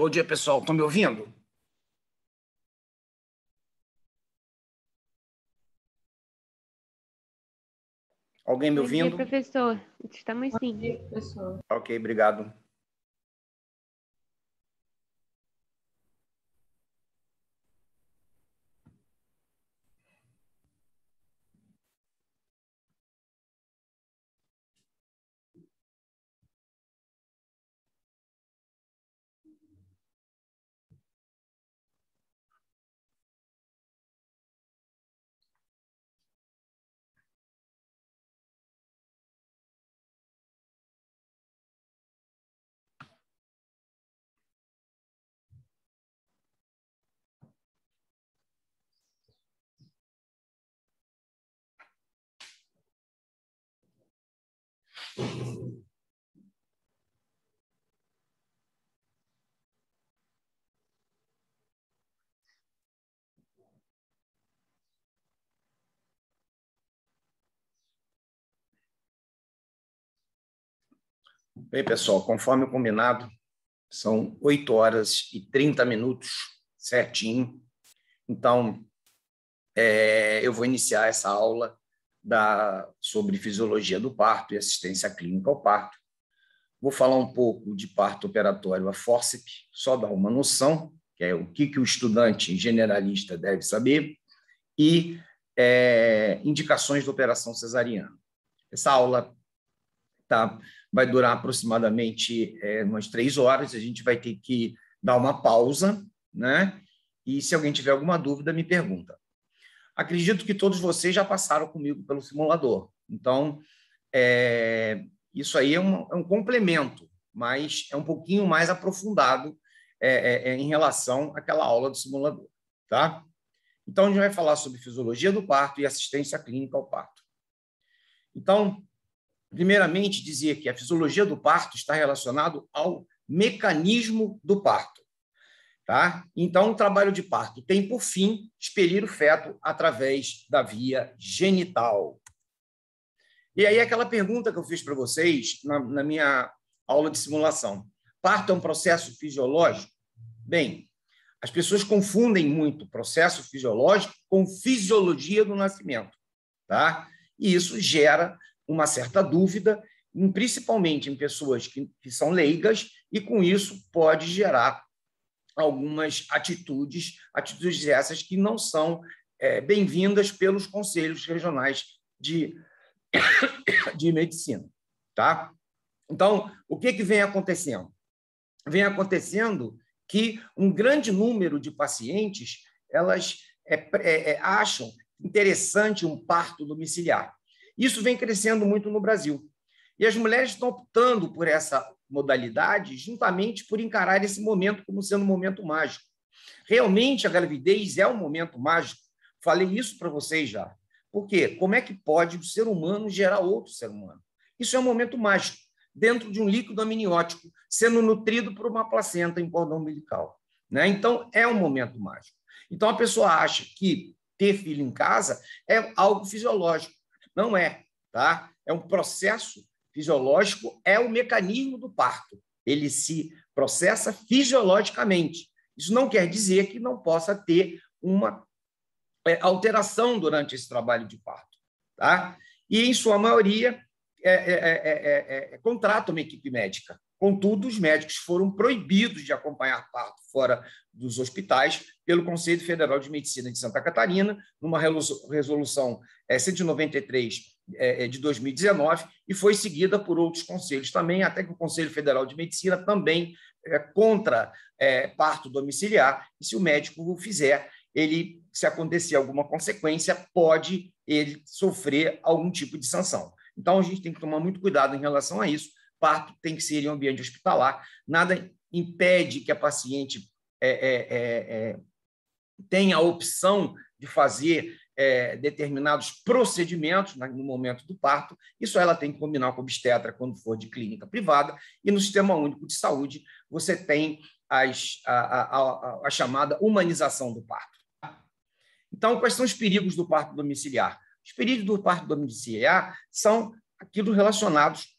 Bom dia, pessoal. Estão me ouvindo? Alguém me Bom ouvindo? Dia, professor. Estamos sim. Dia, professor. Ok, obrigado. Bem, pessoal, conforme o combinado, são 8 horas e 30 minutos certinho. Então, é, eu vou iniciar essa aula da, sobre fisiologia do parto e assistência clínica ao parto. Vou falar um pouco de parto operatório a fórceps, só dar uma noção, que é o que, que o estudante generalista deve saber, e é, indicações de operação cesariana. Essa aula está vai durar aproximadamente é, umas três horas. A gente vai ter que dar uma pausa, né? E se alguém tiver alguma dúvida, me pergunta. Acredito que todos vocês já passaram comigo pelo simulador. Então, é, isso aí é um, é um, complemento, mas é um pouquinho mais aprofundado é, é, é em relação àquela aula do simulador, tá? Então, a gente vai falar sobre fisiologia do parto e assistência clínica ao parto. Então, Primeiramente, dizia que a fisiologia do parto está relacionado ao mecanismo do parto. Tá? Então, o trabalho de parto tem por fim expelir o feto através da via genital. E aí, aquela pergunta que eu fiz para vocês na, na minha aula de simulação: parto é um processo fisiológico? Bem, as pessoas confundem muito processo fisiológico com fisiologia do nascimento, tá? E isso gera uma certa dúvida, principalmente em pessoas que, que são leigas, e com isso pode gerar algumas atitudes, atitudes essas que não são é, bem-vindas pelos conselhos regionais de, de medicina. Tá? Então, o que, que vem acontecendo? Vem acontecendo que um grande número de pacientes elas é, é, é acham interessante um parto domiciliar. Isso vem crescendo muito no Brasil. E as mulheres estão optando por essa modalidade juntamente por encarar esse momento como sendo um momento mágico. Realmente, a gravidez é um momento mágico. Falei isso para vocês já. Por quê? Como é que pode o ser humano gerar outro ser humano? Isso é um momento mágico, dentro de um líquido amniótico, sendo nutrido por uma placenta em cordão umbilical. Né? Então, é um momento mágico. Então, a pessoa acha que ter filho em casa é algo fisiológico. Não é, tá? É um processo fisiológico, é o mecanismo do parto. Ele se processa fisiologicamente. Isso não quer dizer que não possa ter uma alteração durante esse trabalho de parto, tá? E, em sua maioria, é, é, é, contrata uma equipe médica. Contudo, os médicos foram proibidos de acompanhar parto fora dos hospitais pelo Conselho Federal de Medicina de Santa Catarina, numa resolução 193 eh, eh, eh, de 2019, e foi seguida por outros conselhos também, até que o Conselho Federal de Medicina também é contra parto domiciliar, e se o médico o fizer, ele, se acontecer alguma consequência, pode ele sofrer algum tipo de sanção. Então, a gente tem que tomar muito cuidado em relação a isso, parto tem que ser em ambiente hospitalar. Nada impede que a paciente é, é, é, é tenha a opção de fazer é, determinados procedimentos no momento do parto. Isso ela tem que combinar com obstetra quando for de clínica privada. E no Sistema Único de Saúde, você tem as, a, a, a, a chamada humanização do parto. Então, quais são os perigos do parto domiciliar? Os perigos do parto domiciliar são aquilo relacionados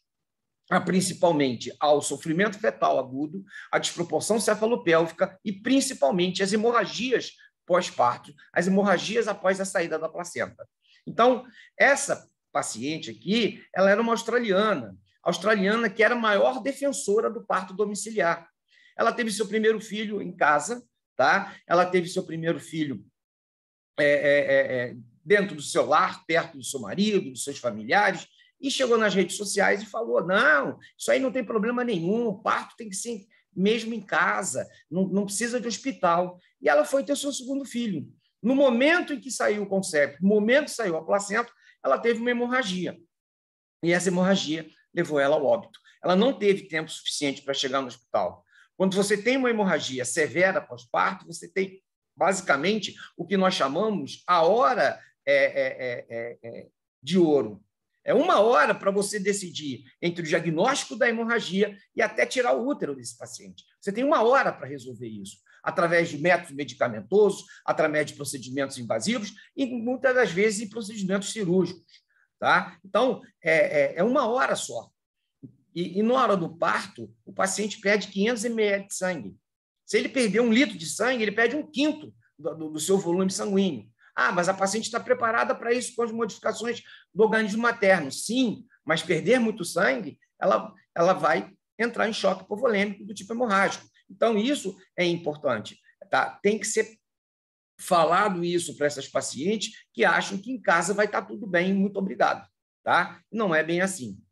principalmente ao sofrimento fetal agudo, à desproporção cefalopélvica e principalmente às hemorragias pós-parto, as hemorragias após a saída da placenta. Então, essa paciente aqui, ela era uma australiana, australiana que era a maior defensora do parto domiciliar. Ela teve seu primeiro filho em casa, tá? Ela teve seu primeiro filho é, é, é, é dentro do seu lar, perto do seu marido, dos seus familiares, e chegou nas redes sociais e falou: não, isso aí não tem problema nenhum, o parto tem que ser mesmo em casa, não, não precisa de hospital. E ela foi ter o seu segundo filho. No momento em que saiu o conceito, no momento que saiu a placenta, ela teve uma hemorragia. E essa hemorragia levou ela ao óbito. Ela não teve tempo suficiente para chegar no hospital. Quando você tem uma hemorragia severa pós-parto, você tem basicamente o que nós chamamos a hora é, é, é, é, é de ouro. É uma hora para você decidir entre o diagnóstico da hemorragia e até tirar o útero desse paciente. Você tem uma hora para resolver isso, através de métodos medicamentosos, através de procedimentos invasivos e muitas das vezes em procedimentos cirúrgicos. Tá? Então, é, é, é uma hora só. E, e, na hora do parto, o paciente perde 500 ml de sangue. Se ele perder um litro de sangue, ele perde um quinto do, do, do seu volume sanguíneo. Ah, mas a paciente está preparada para isso com as modificações do organismo materno. Sim, mas perder muito sangue, ela, ela vai entrar em choque hipovolêmico do tipo hemorrágico. Então, isso é importante. Tá? Tem que ser falado isso para essas pacientes que acham que em casa vai estar tá tudo bem, muito obrigado. Tá? Não é bem assim.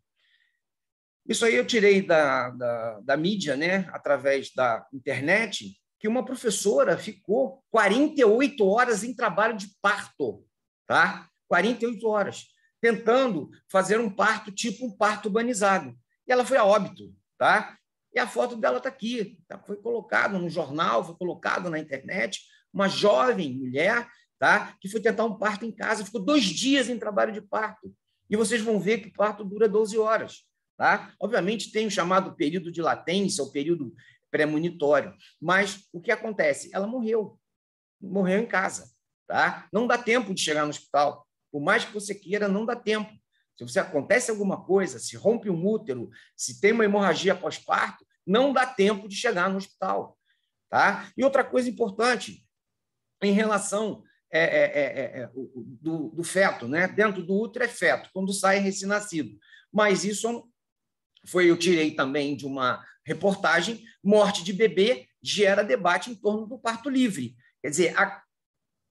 Isso aí eu tirei da, da, da mídia, né? através da internet, que uma professora ficou 48 horas em trabalho de parto, tá? 48 horas, tentando fazer um parto tipo um parto urbanizado. E ela foi a óbito, tá? E a foto dela está aqui, tá? foi colocada no jornal, foi colocada na internet, uma jovem mulher, tá? Que foi tentar um parto em casa, ficou dois dias em trabalho de parto. E vocês vão ver que o parto dura 12 horas. Tá? Obviamente, tem o chamado período de latência, o período premonitório. Mas o que acontece? Ela morreu. Morreu em casa. Tá? Não dá tempo de chegar no hospital. Por mais que você queira, não dá tempo. Se você acontece alguma coisa, se rompe um útero, se tem uma hemorragia pós-parto, não dá tempo de chegar no hospital. Tá? E outra coisa importante, em relação é, é, é, é, é do, do, feto, né? dentro do útero é feto, quando sai é recém-nascido. Mas isso foi eu tirei também de uma reportagem, morte de bebê gera debate em torno do parto livre. Quer dizer, a,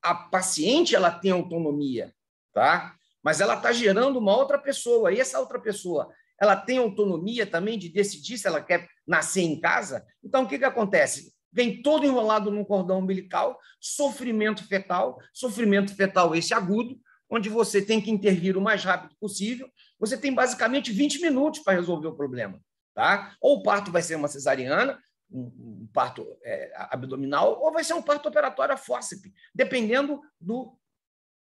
a paciente ela tem autonomia, tá? Mas ela está gerando uma outra pessoa, e essa outra pessoa ela tem autonomia também de decidir se ela quer nascer em casa. Então, o que, que acontece? Vem todo enrolado num cordão umbilical, sofrimento fetal, sofrimento fetal esse agudo, onde você tem que intervir o mais rápido possível. Você tem basicamente 20 minutos para resolver o problema. Tá? Ou o parto vai ser uma cesariana, um, parto é, abdominal, ou vai ser um parto operatório a fórceps, dependendo do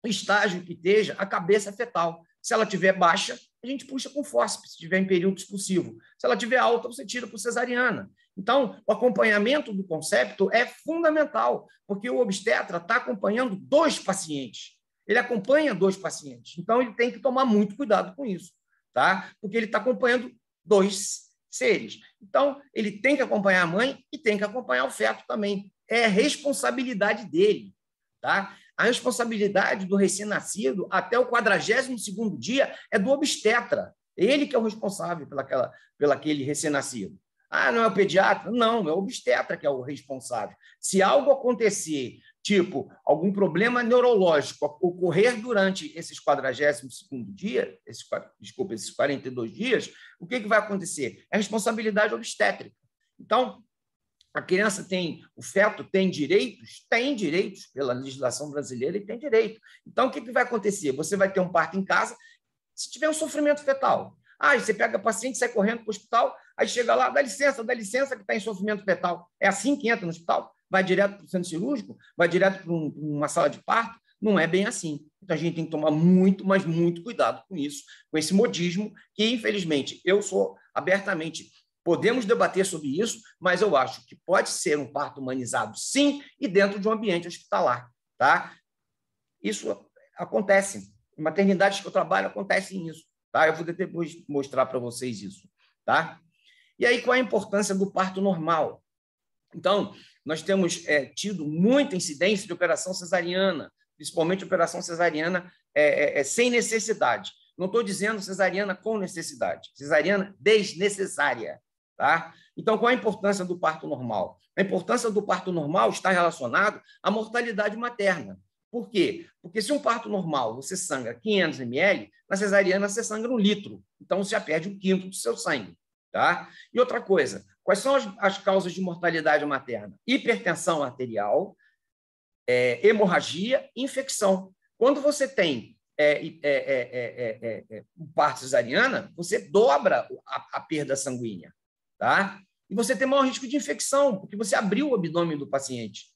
estágio que esteja a cabeça fetal. Se ela tiver baixa, a gente puxa com fórceps, se tiver em período expulsivo. Se ela tiver alta, você tira por cesariana. Então, o acompanhamento do concepto é fundamental, porque o obstetra está acompanhando dois pacientes. Ele acompanha dois pacientes. Então, ele tem que tomar muito cuidado com isso, tá? Porque ele está acompanhando dois seres. Então, ele tem que acompanhar a mãe e tem que acompanhar o feto também. É responsabilidade dele, tá? A responsabilidade do recém-nascido até o 42º dia é do obstetra. Ele que é o responsável pelaquela, pelaquele recém-nascido. Ah, não é o pediatra? Não, é o obstetra que é o responsável. Se algo acontecer tipo algum problema neurológico ocorrer durante esses 42 dia, esses, desculpa, esses 42 dias, o que, que vai acontecer? É responsabilidade obstétrica. Então, a criança tem, o feto tem direitos? Tem direitos pela legislação brasileira e tem direito. Então, o que, que vai acontecer? Você vai ter um parto em casa se tiver um sofrimento fetal. Ah, você pega a paciente, sai correndo para o hospital, aí chega lá, dá licença, dá licença que está em sofrimento fetal. É assim que entra no hospital? vai direto para o centro cirúrgico, vai direto para um, uma sala de parto, não é bem assim. Então a gente tem que tomar muito, mas muito cuidado com isso, com esse modismo, que infelizmente eu sou abertamente. Podemos debater sobre isso, mas eu acho que pode ser um parto humanizado, sim, e dentro de um ambiente hospitalar, tá? Isso acontece. Em maternidades que eu trabalho acontecem isso, tá? Eu vou depois mostrar para vocês isso, tá? E aí qual a importância do parto normal? Então, nós temos é, tido muita incidência de operação cesariana, principalmente operação cesariana é, é, é sem necessidade. Não estou dizendo cesariana com necessidade, cesariana desnecessária. Tá? Então, qual a importância do parto normal? A importância do parto normal está relacionado à mortalidade materna. Por quê? Porque se um parto normal você sangra 500 ml, na cesariana você sangra um litro. Então, você já perde um quinto do seu sangue. Tá? E outra coisa, Quais são as, as causas de mortalidade materna? Hipertensão arterial, é, hemorragia, infecção. Quando você tem é, é, é, parto cesariana, você dobra a, a perda sanguínea, tá? E você tem maior risco de infecção, porque você abriu o abdômen do paciente.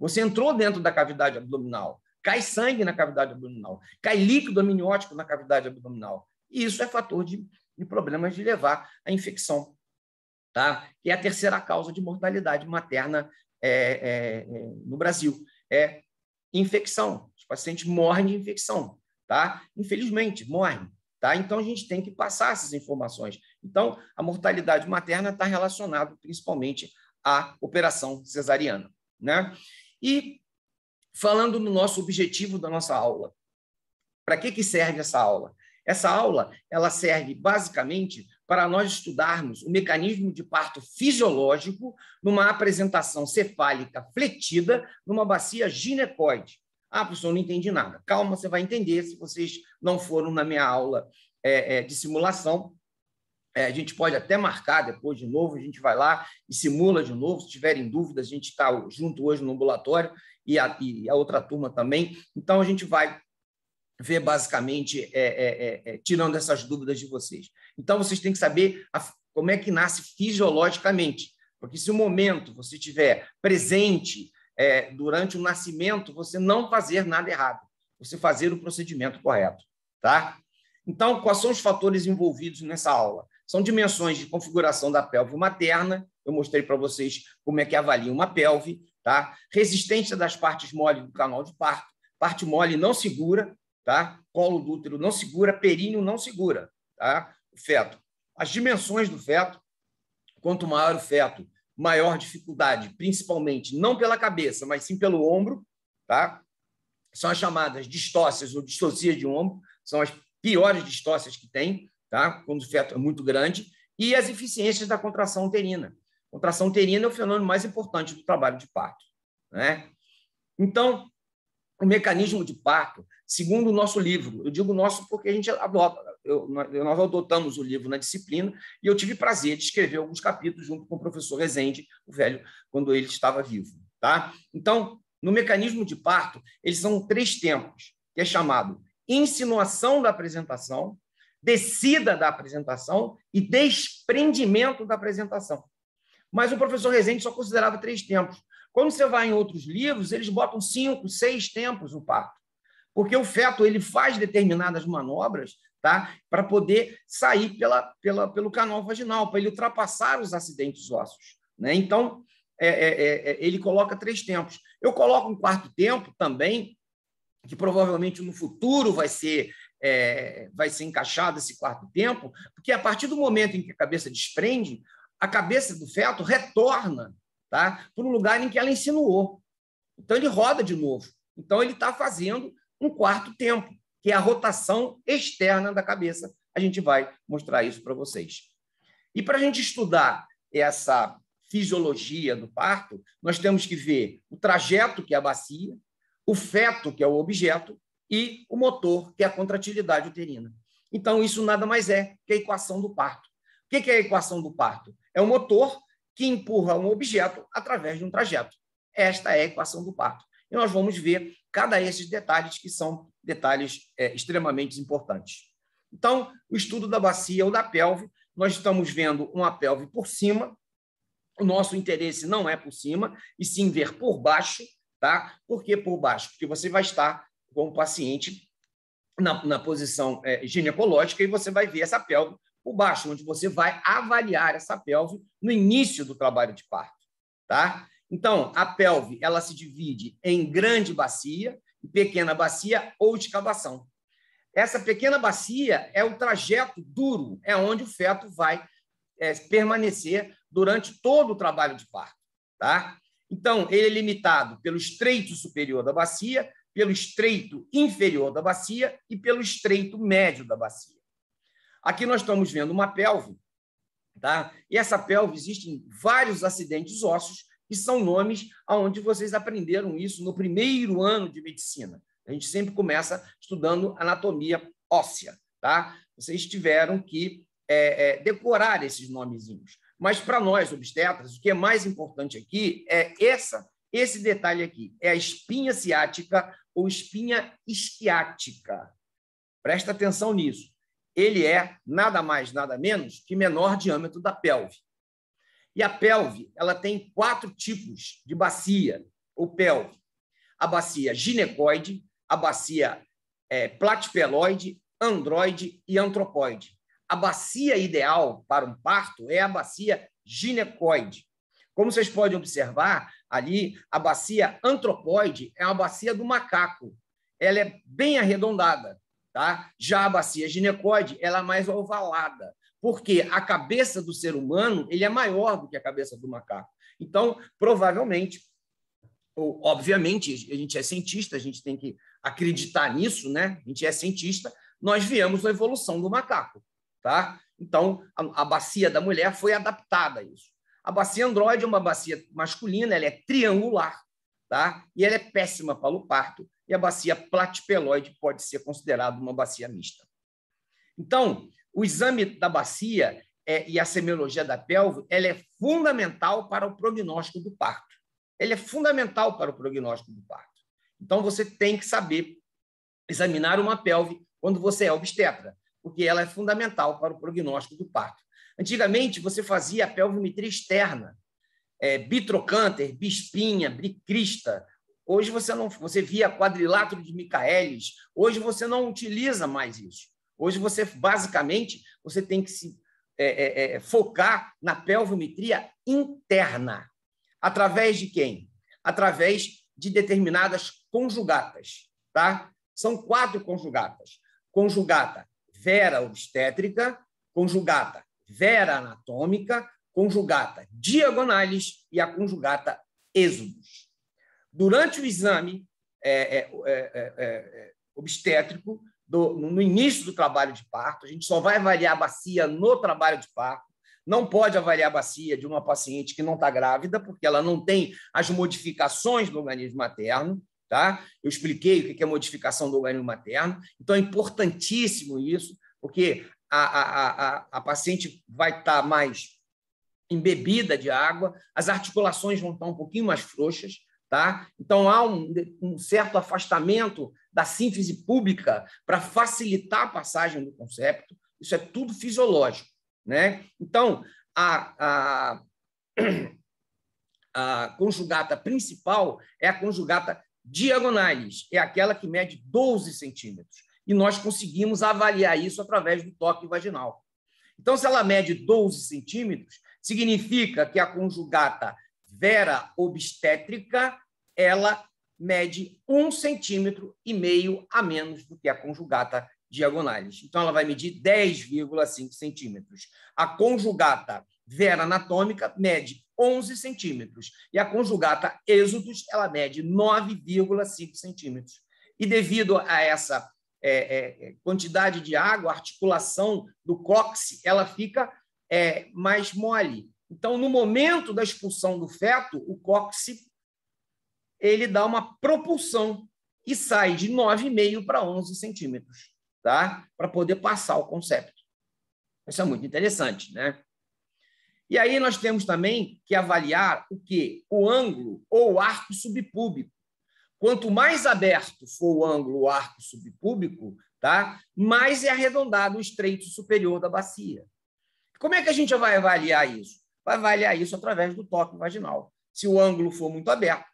Você entrou dentro da cavidade abdominal. Cai sangue na cavidade abdominal. Cai líquido amniótico na cavidade abdominal. E isso é fator de, de problemas de levar à infecção tá? que é a terceira causa de mortalidade materna é, é, é, no Brasil. É infecção. Os pacientes morrem de infecção. Tá? Infelizmente, morrem. Tá? Então, a gente tem que passar essas informações. Então, a mortalidade materna está relacionada principalmente à operação cesariana. Né? E falando no nosso objetivo da nossa aula, para que, que serve essa aula? Essa aula ela serve basicamente para nós estudarmos o mecanismo de parto fisiológico numa apresentação cefálica fletida numa bacia ginecoide. Ah, professor, não entendi nada. Calma, você vai entender se vocês não foram na minha aula é, é, de simulação. É, a gente pode até marcar depois de novo, a gente vai lá e simula de novo. Se tiverem dúvidas, a gente está junto hoje no ambulatório e a, e a outra turma também. Então, a gente vai ver basicamente é, é, é, é tirando essas dúvidas de vocês. Então, vocês têm que saber a, como é que nasce fisiologicamente. Porque se o momento você tiver presente é, durante o nascimento, você não fazer nada errado, você fazer o procedimento correto, tá? Então, quais são os fatores envolvidos nessa aula? São dimensões de configuração da pelve materna, eu mostrei para vocês como é que avalia uma pelve, tá? Resistência das partes mole do canal de parto, parte mole não segura, tá? Colo do útero não segura, períneo não segura, tá? feto. As dimensões do feto, quanto maior o feto, maior dificuldade, principalmente não pela cabeça, mas sim pelo ombro, tá? São as chamadas distócias ou distocia de ombro, são as piores distócias que tem, tá? Quando o feto é muito grande, e as eficiências da contração uterina. Contração uterina é o fenômeno mais importante do trabalho de parto, né? Então, o mecanismo de parto segundo o nosso livro. Eu digo nosso porque a gente adota, eu, nós adotamos o livro na disciplina e eu tive prazer de escrever alguns capítulos junto com o professor Rezende, o velho, quando ele estava vivo. Tá? Então, no mecanismo de parto, eles são três tempos, que é chamado insinuação da apresentação, descida da apresentação e desprendimento da apresentação. Mas o professor Rezende só considerava três tempos. Quando você vai em outros livros, eles botam cinco, seis tempos o parto. Porque o feto ele faz determinadas manobras tá? para poder sair pela, pela, pelo canal vaginal, para ele ultrapassar os acidentes ósseos. Né? Então, é, é, é, é, ele coloca três tempos. Eu coloco um quarto tempo também, que provavelmente no futuro vai ser é, vai ser encaixado esse quarto tempo, porque a partir do momento em que a cabeça desprende, a cabeça do feto retorna tá, para o lugar em que ela insinuou. Então ele roda de novo. Então ele está fazendo um quarto tempo, que é a rotação externa da cabeça. A gente vai mostrar isso para vocês. E para a gente estudar essa fisiologia do parto, nós temos que ver o trajeto, que é a bacia, o feto, que é o objeto, e o motor, que é a contratilidade uterina. Então, isso nada mais é que a equação do parto. O que é a equação do parto? É um motor que empurra um objeto através de um trajeto. Esta é a equação do parto. E nós vamos ver cada esses detalhes que são detalhes é, extremamente importantes. Então, o estudo da bacia ou da pelve, nós estamos vendo uma pelve por cima, o nosso interesse não é por cima, e sim ver por baixo, tá? Por que por baixo? Porque você vai estar com o paciente na, na posição é, ginecológica e você vai ver essa pelve por baixo, onde você vai avaliar essa pelve no início do trabalho de parto, tá? Então, a pelve ela se divide em grande bacia, pequena bacia ou escavação. Essa pequena bacia é o trajeto duro, é onde o feto vai é, permanecer durante todo o trabalho de parto. Tá? Então, ele é limitado pelo estreito superior da bacia, pelo estreito inferior da bacia e pelo estreito médio da bacia. Aqui nós estamos vendo uma pelve, tá? E essa pelve existe em vários acidentes ósseos e são nomes aonde vocês aprenderam isso no primeiro ano de medicina. A gente sempre começa estudando anatomia óssea, tá? Vocês tiveram que é, é, decorar esses nomezinhos. Mas para nós, obstetras, o que é mais importante aqui é essa, esse detalhe aqui, é a espinha ciática ou espinha esquiática. Presta atenção nisso. Ele é nada mais, nada menos que menor diâmetro da pelve. E a pelve, ela tem quatro tipos de bacia, ou pelve. A bacia ginecoide, a bacia é, platipeloide, androide e antropoide. A bacia ideal para um parto é a bacia ginecoide. Como vocês podem observar ali, a bacia antropoide é uma bacia do macaco. Ela é bem arredondada, tá? Já a bacia ginecoide, ela é mais ovalada porque a cabeça do ser humano ele é maior do que a cabeça do macaco. Então, provavelmente, ou, obviamente, a gente é cientista, a gente tem que acreditar nisso, né? A gente é cientista, nós viemos a evolução do macaco, tá? Então, a, a bacia da mulher foi adaptada a isso. A bacia androide é uma bacia masculina, ela é triangular, tá? E ela é péssima para o parto. E a bacia platipeloide pode ser considerada uma bacia mista. Então, o exame da bacia é, e a semiologia da pelve ela é fundamental para o prognóstico do parto. Ela é fundamental para o prognóstico do parto. Então, você tem que saber examinar uma pelve quando você é obstetra, porque ela é fundamental para o prognóstico do parto. Antigamente, você fazia a pelvimetria externa, é, bispinha, bicrista. Hoje você não, você via quadrilátero de Micaelis. Hoje você não utiliza mais isso. Hoje você basicamente você tem que se é, é, é focar na pelvometria interna. Através de quem? Através de determinadas conjugatas, tá? São quatro conjugatas. Conjugata vera obstétrica, conjugata vera anatômica, conjugata diagonalis e a conjugata êxodos. Durante o exame é, é, é, é, é obstétrico, do, no início do trabalho de parto, a gente só vai avaliar a bacia no trabalho de parto. Não pode avaliar a bacia de uma paciente que não está grávida, porque ela não tem as modificações do organismo materno. Tá? Eu expliquei o que é modificação do organismo materno. Então, é importantíssimo isso, porque a, a, a, a paciente vai estar tá mais embebida de água, as articulações vão estar tá um pouquinho mais frouxas, Tá? Então, há um, um, certo afastamento da síntese pública para facilitar a passagem do concepto. Isso é tudo fisiológico. Né? Então, a, a, a conjugata principal é a conjugata diagonalis, é aquela que mede 12 centímetros. E nós conseguimos avaliar isso através do toque vaginal. Então, se ela mede 12 centímetros, significa que a conjugata vera obstétrica ela mede um centímetro e meio a menos do que a conjugata diagonais Então, ela vai medir 10,5 centímetros. A conjugata vera anatômica mede 11 centímetros. E a conjugata êxodos, ela mede 9,5 centímetros. E devido a essa é, é, é, quantidade de água, a articulação do cóccix, ela fica é, mais mole. Então, no momento da expulsão do feto, o cóccix ele dá uma propulsão e sai de 9,5 para 11 centímetros, tá? Para poder passar o concepto. Isso é muito interessante, né? E aí nós temos também que avaliar o que? O ângulo ou o arco subpúbico. Quanto mais aberto for o ângulo ou arco subpúbico, tá? mais é arredondado o estreito superior da bacia. Como é que a gente vai avaliar isso? Vai avaliar isso através do toque vaginal. Se o ângulo for muito aberto,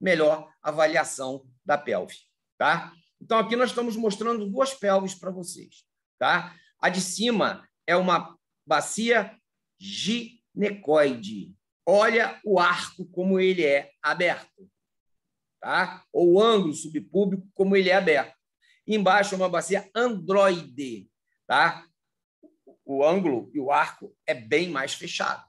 melhor avaliação da pelve, tá? Então aqui nós estamos mostrando duas pelves para vocês, tá? A de cima é uma bacia ginecoide. Olha o arco como ele é aberto, tá? Ou o ângulo subpúbico como ele é aberto. Embaixo é uma bacia androide, tá? O ângulo e o arco é bem mais fechado,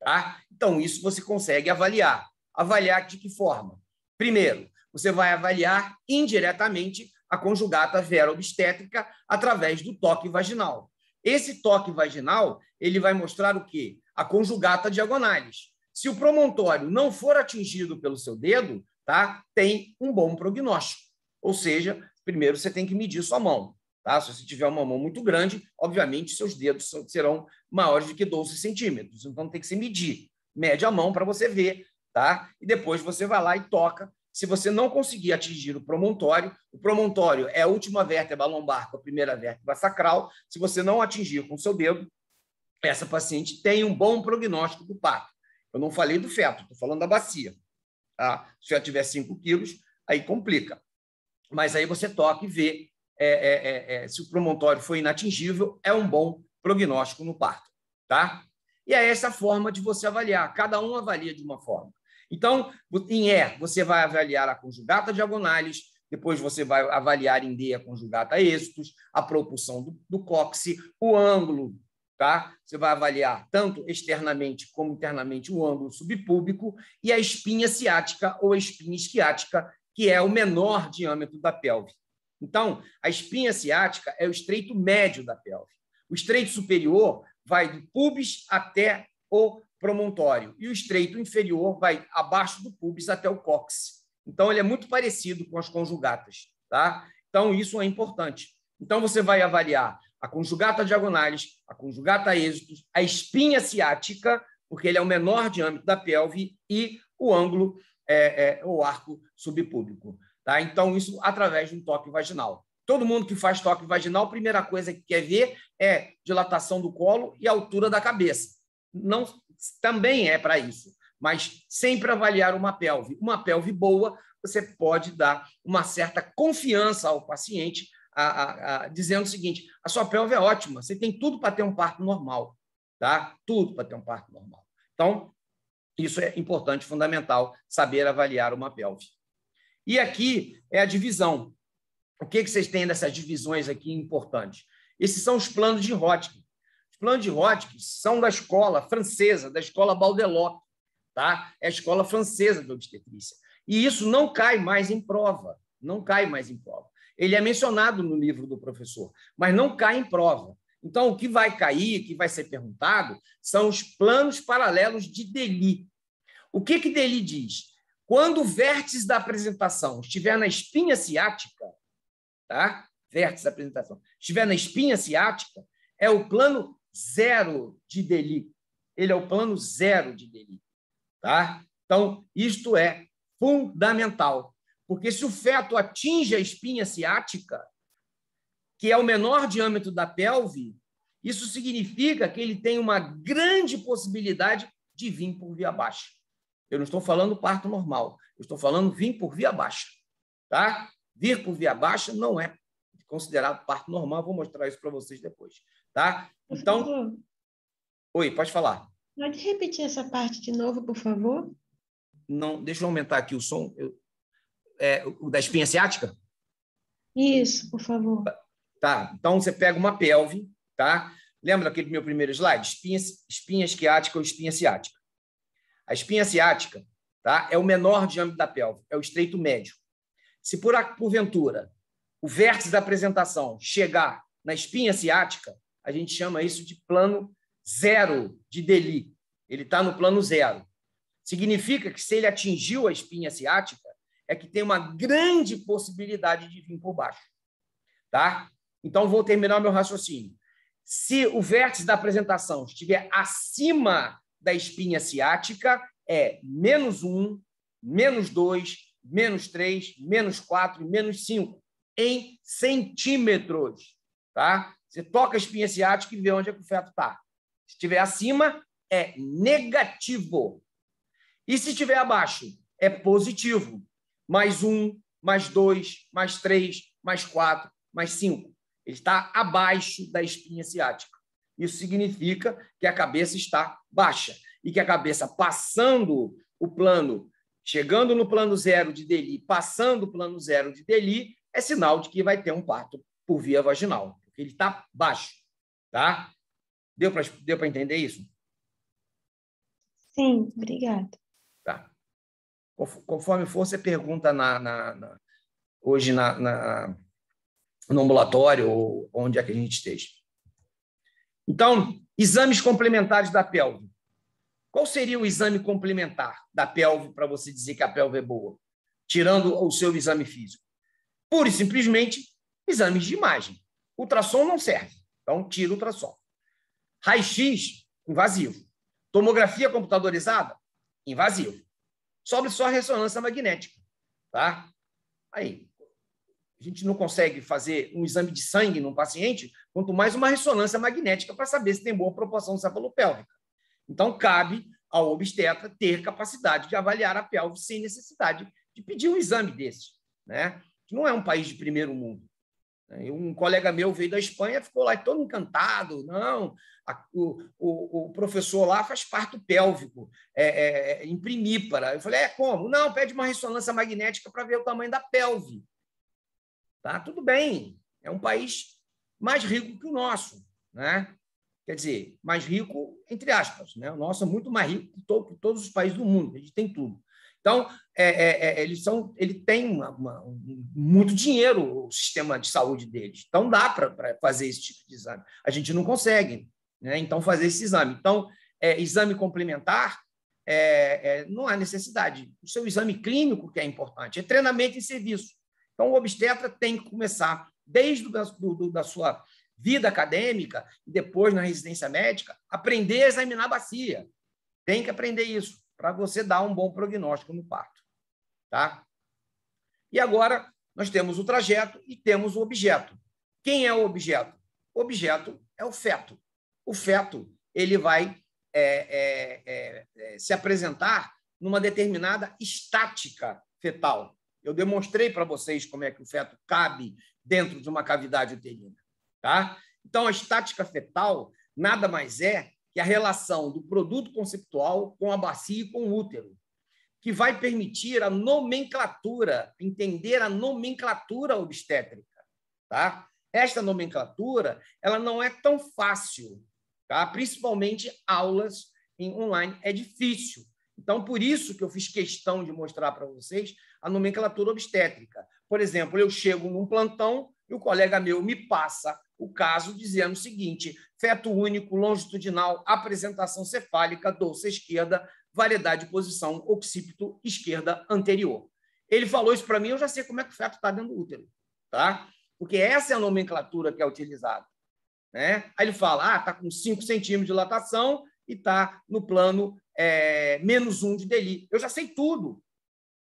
tá? Então isso você consegue avaliar. Avaliar de que forma? Primeiro, você vai avaliar indiretamente a conjugata vera obstétrica através do toque vaginal. Esse toque vaginal, ele vai mostrar o quê? A conjugata diagonalis. Se o promontório não for atingido pelo seu dedo, tá? Tem um bom prognóstico. Ou seja, primeiro você tem que medir sua mão, tá? Se você tiver uma mão muito grande, obviamente seus dedos serão maiores do que 12 centímetros. Então tem que se medir. Mede a mão para você ver tá? E depois você vai lá e toca. Se você não conseguir atingir o promontório, o promontório é a última vértebra lombar com a primeira vértebra sacral. Se você não atingir com o seu dedo, essa paciente tem um bom prognóstico do parto. Eu não falei do feto, estou falando da bacia. Tá? Se já tiver 5 quilos, aí complica. Mas aí você toca e vê é, é, é, é, se o promontório foi inatingível, é um bom prognóstico no parto. Tá? E é essa forma de você avaliar. Cada um avalia de uma forma. Então, em E, você vai avaliar a conjugata diagonales, depois você vai avaliar em D a conjugata êxitos, a propulsão do, do cóccix, o ângulo, tá? Você vai avaliar tanto externamente como internamente o ângulo subpúbico e a espinha ciática ou espinha esquiática, que é o menor diâmetro da pelve. Então, a espinha ciática é o estreito médio da pelve. O estreito superior vai do pubis até o promontório e o estreito inferior vai abaixo do pubis até o cóccix. Então ele é muito parecido com as conjugatas, tá? Então isso é importante. Então você vai avaliar a conjugata diagonalis, a conjugata êxitos, a espinha ciática, porque ele é o menor diâmetro da pelve e o ângulo é, é, o arco subpúbico, tá? Então isso através de um toque vaginal. Todo mundo que faz toque vaginal, a primeira coisa que quer ver é dilatação do colo e altura da cabeça. Não também é para isso. Mas sempre avaliar uma pelve. Uma pelve boa, você pode dar uma certa confiança ao paciente, a, a, a, dizendo o seguinte: a sua pelve é ótima, você tem tudo para ter um parto normal. Tá? Tudo para ter um parto normal. Então, isso é importante, fundamental, saber avaliar uma pelve. E aqui é a divisão. O que, que vocês têm dessas divisões aqui importantes? Esses são os planos de Rotkin. Plano planos de Hotchkiss são da escola francesa, da escola Baudelot, tá? É a escola francesa de obstetrícia. E isso não cai mais em prova, não cai mais em prova. Ele é mencionado no livro do professor, mas não cai em prova. Então, o que vai cair, o que vai ser perguntado, são os planos paralelos de Deli. O que, que Deli diz? Quando o vértice da apresentação estiver na espinha ciática, tá? Vértice da apresentação, estiver na espinha ciática, é o plano zero de delírio. Ele é o plano zero de delírio. Tá? Então, isto é fundamental, porque se o feto atinge a espinha ciática, que é o menor diâmetro da pelve, isso significa que ele tem uma grande possibilidade de vir por via baixa. Eu não estou falando parto normal, eu estou falando vir por via baixa. Tá? Vir por via baixa não é considerado parto normal, vou mostrar isso para vocês depois. Tá? Então. Favor, Oi, pode falar. Pode repetir essa parte de novo, por favor? Não, deixa eu aumentar aqui o som. Eu, é, o da espinha ciática? Isso, por favor. Tá, então você pega uma pelve, tá? Lembra daquele meu primeiro slide? Espinha, espinha esquiática ou espinha ciática. A espinha ciática tá? é o menor diâmetro da pelve, é o estreito médio. Se por porventura o vértice da apresentação chegar na espinha ciática, a gente chama isso de plano zero de Deli. Ele está no plano zero. Significa que se ele atingiu a espinha ciática, é que tem uma grande possibilidade de vir por baixo. Tá? Então, vou terminar meu raciocínio. Se o vértice da apresentação estiver acima da espinha ciática, é menos 1, menos 2, menos 3, menos 4 e menos 5 em centímetros. Tá? Você toca a espinha ciática e vê onde é que o feto está. Se estiver acima, é negativo. E se estiver abaixo, é positivo. Mais um, mais dois, mais três, mais quatro, mais cinco. Ele está abaixo da espinha ciática. Isso significa que a cabeça está baixa e que a cabeça passando o plano, chegando no plano zero de Deli, passando o plano zero de Deli, é sinal de que vai ter um parto por via vaginal porque ele está baixo, tá? Deu para deu entender isso? Sim, obrigado. Tá. Conforme for, você pergunta na, na, na hoje na, na, no ambulatório ou onde é que a gente esteja. Então, exames complementares da pelve. Qual seria o exame complementar da pelve para você dizer que a pelve é boa? Tirando o seu exame físico. Pura e simplesmente, exames de imagem. Ultrassom não serve. Então, tira o ultrassom. Raio-X, invasivo. Tomografia computadorizada, invasivo. Sobre só ressonância magnética. Tá? Aí, a gente não consegue fazer um exame de sangue num paciente, quanto mais uma ressonância magnética para saber se tem boa proporção cefalopélvica. Então, cabe ao obstetra ter capacidade de avaliar a pélvis sem necessidade de pedir um exame desse. Né? Que não é um país de primeiro mundo. Né? Um colega meu veio da Espanha, ficou lá todo encantado. Não, a, o, o, professor lá faz parto pélvico, é, é, imprimípara. É, Eu falei, é como? Não, pede uma ressonância magnética para ver o tamanho da pelve. Tá, tudo bem. É um país mais rico que o nosso, né? Quer dizer, mais rico, entre aspas, né? O nosso é muito mais rico que, que todos os países do mundo, a gente tem tudo. Então, é, é, é, eles são, ele tem uma, uma, muito dinheiro o sistema de saúde deles. Então dá para fazer esse tipo de exame. A gente não consegue, né? Então fazer esse exame. Então é, exame complementar é, é, não há necessidade. O seu exame clínico que é importante, é treinamento em serviço. Então o obstetra tem que começar desde da, do, da sua vida acadêmica e depois na residência médica aprender a examinar a bacia. Tem que aprender isso para você dar um bom prognóstico no parto. Tá? E agora nós temos o trajeto e temos o objeto. Quem é o objeto? O objeto é o feto. O feto ele vai é, é, é, é se apresentar numa determinada estática fetal. Eu demonstrei para vocês como é que o feto cabe dentro de uma cavidade uterina. Tá? Então, a estática fetal nada mais é que a relação do produto conceptual com a bacia e com o útero que vai permitir a nomenclatura, entender a nomenclatura obstétrica, tá? Esta nomenclatura, ela não é tão fácil, tá? Principalmente aulas em online é difícil. Então, por isso que eu fiz questão de mostrar para vocês a nomenclatura obstétrica. Por exemplo, eu chego num plantão e o colega meu me passa o caso dizendo o seguinte: feto único, longitudinal, apresentação cefálica, doce esquerda, variedade de posição occipito esquerda anterior. Ele falou isso para mim, eu já sei como é que o feto está dentro do útero, tá? Porque essa é a nomenclatura que é utilizada. Né? Aí ele fala, ah, está com 5 centímetros de dilatação e está no plano é, menos 1 um de Deli. Eu já sei tudo,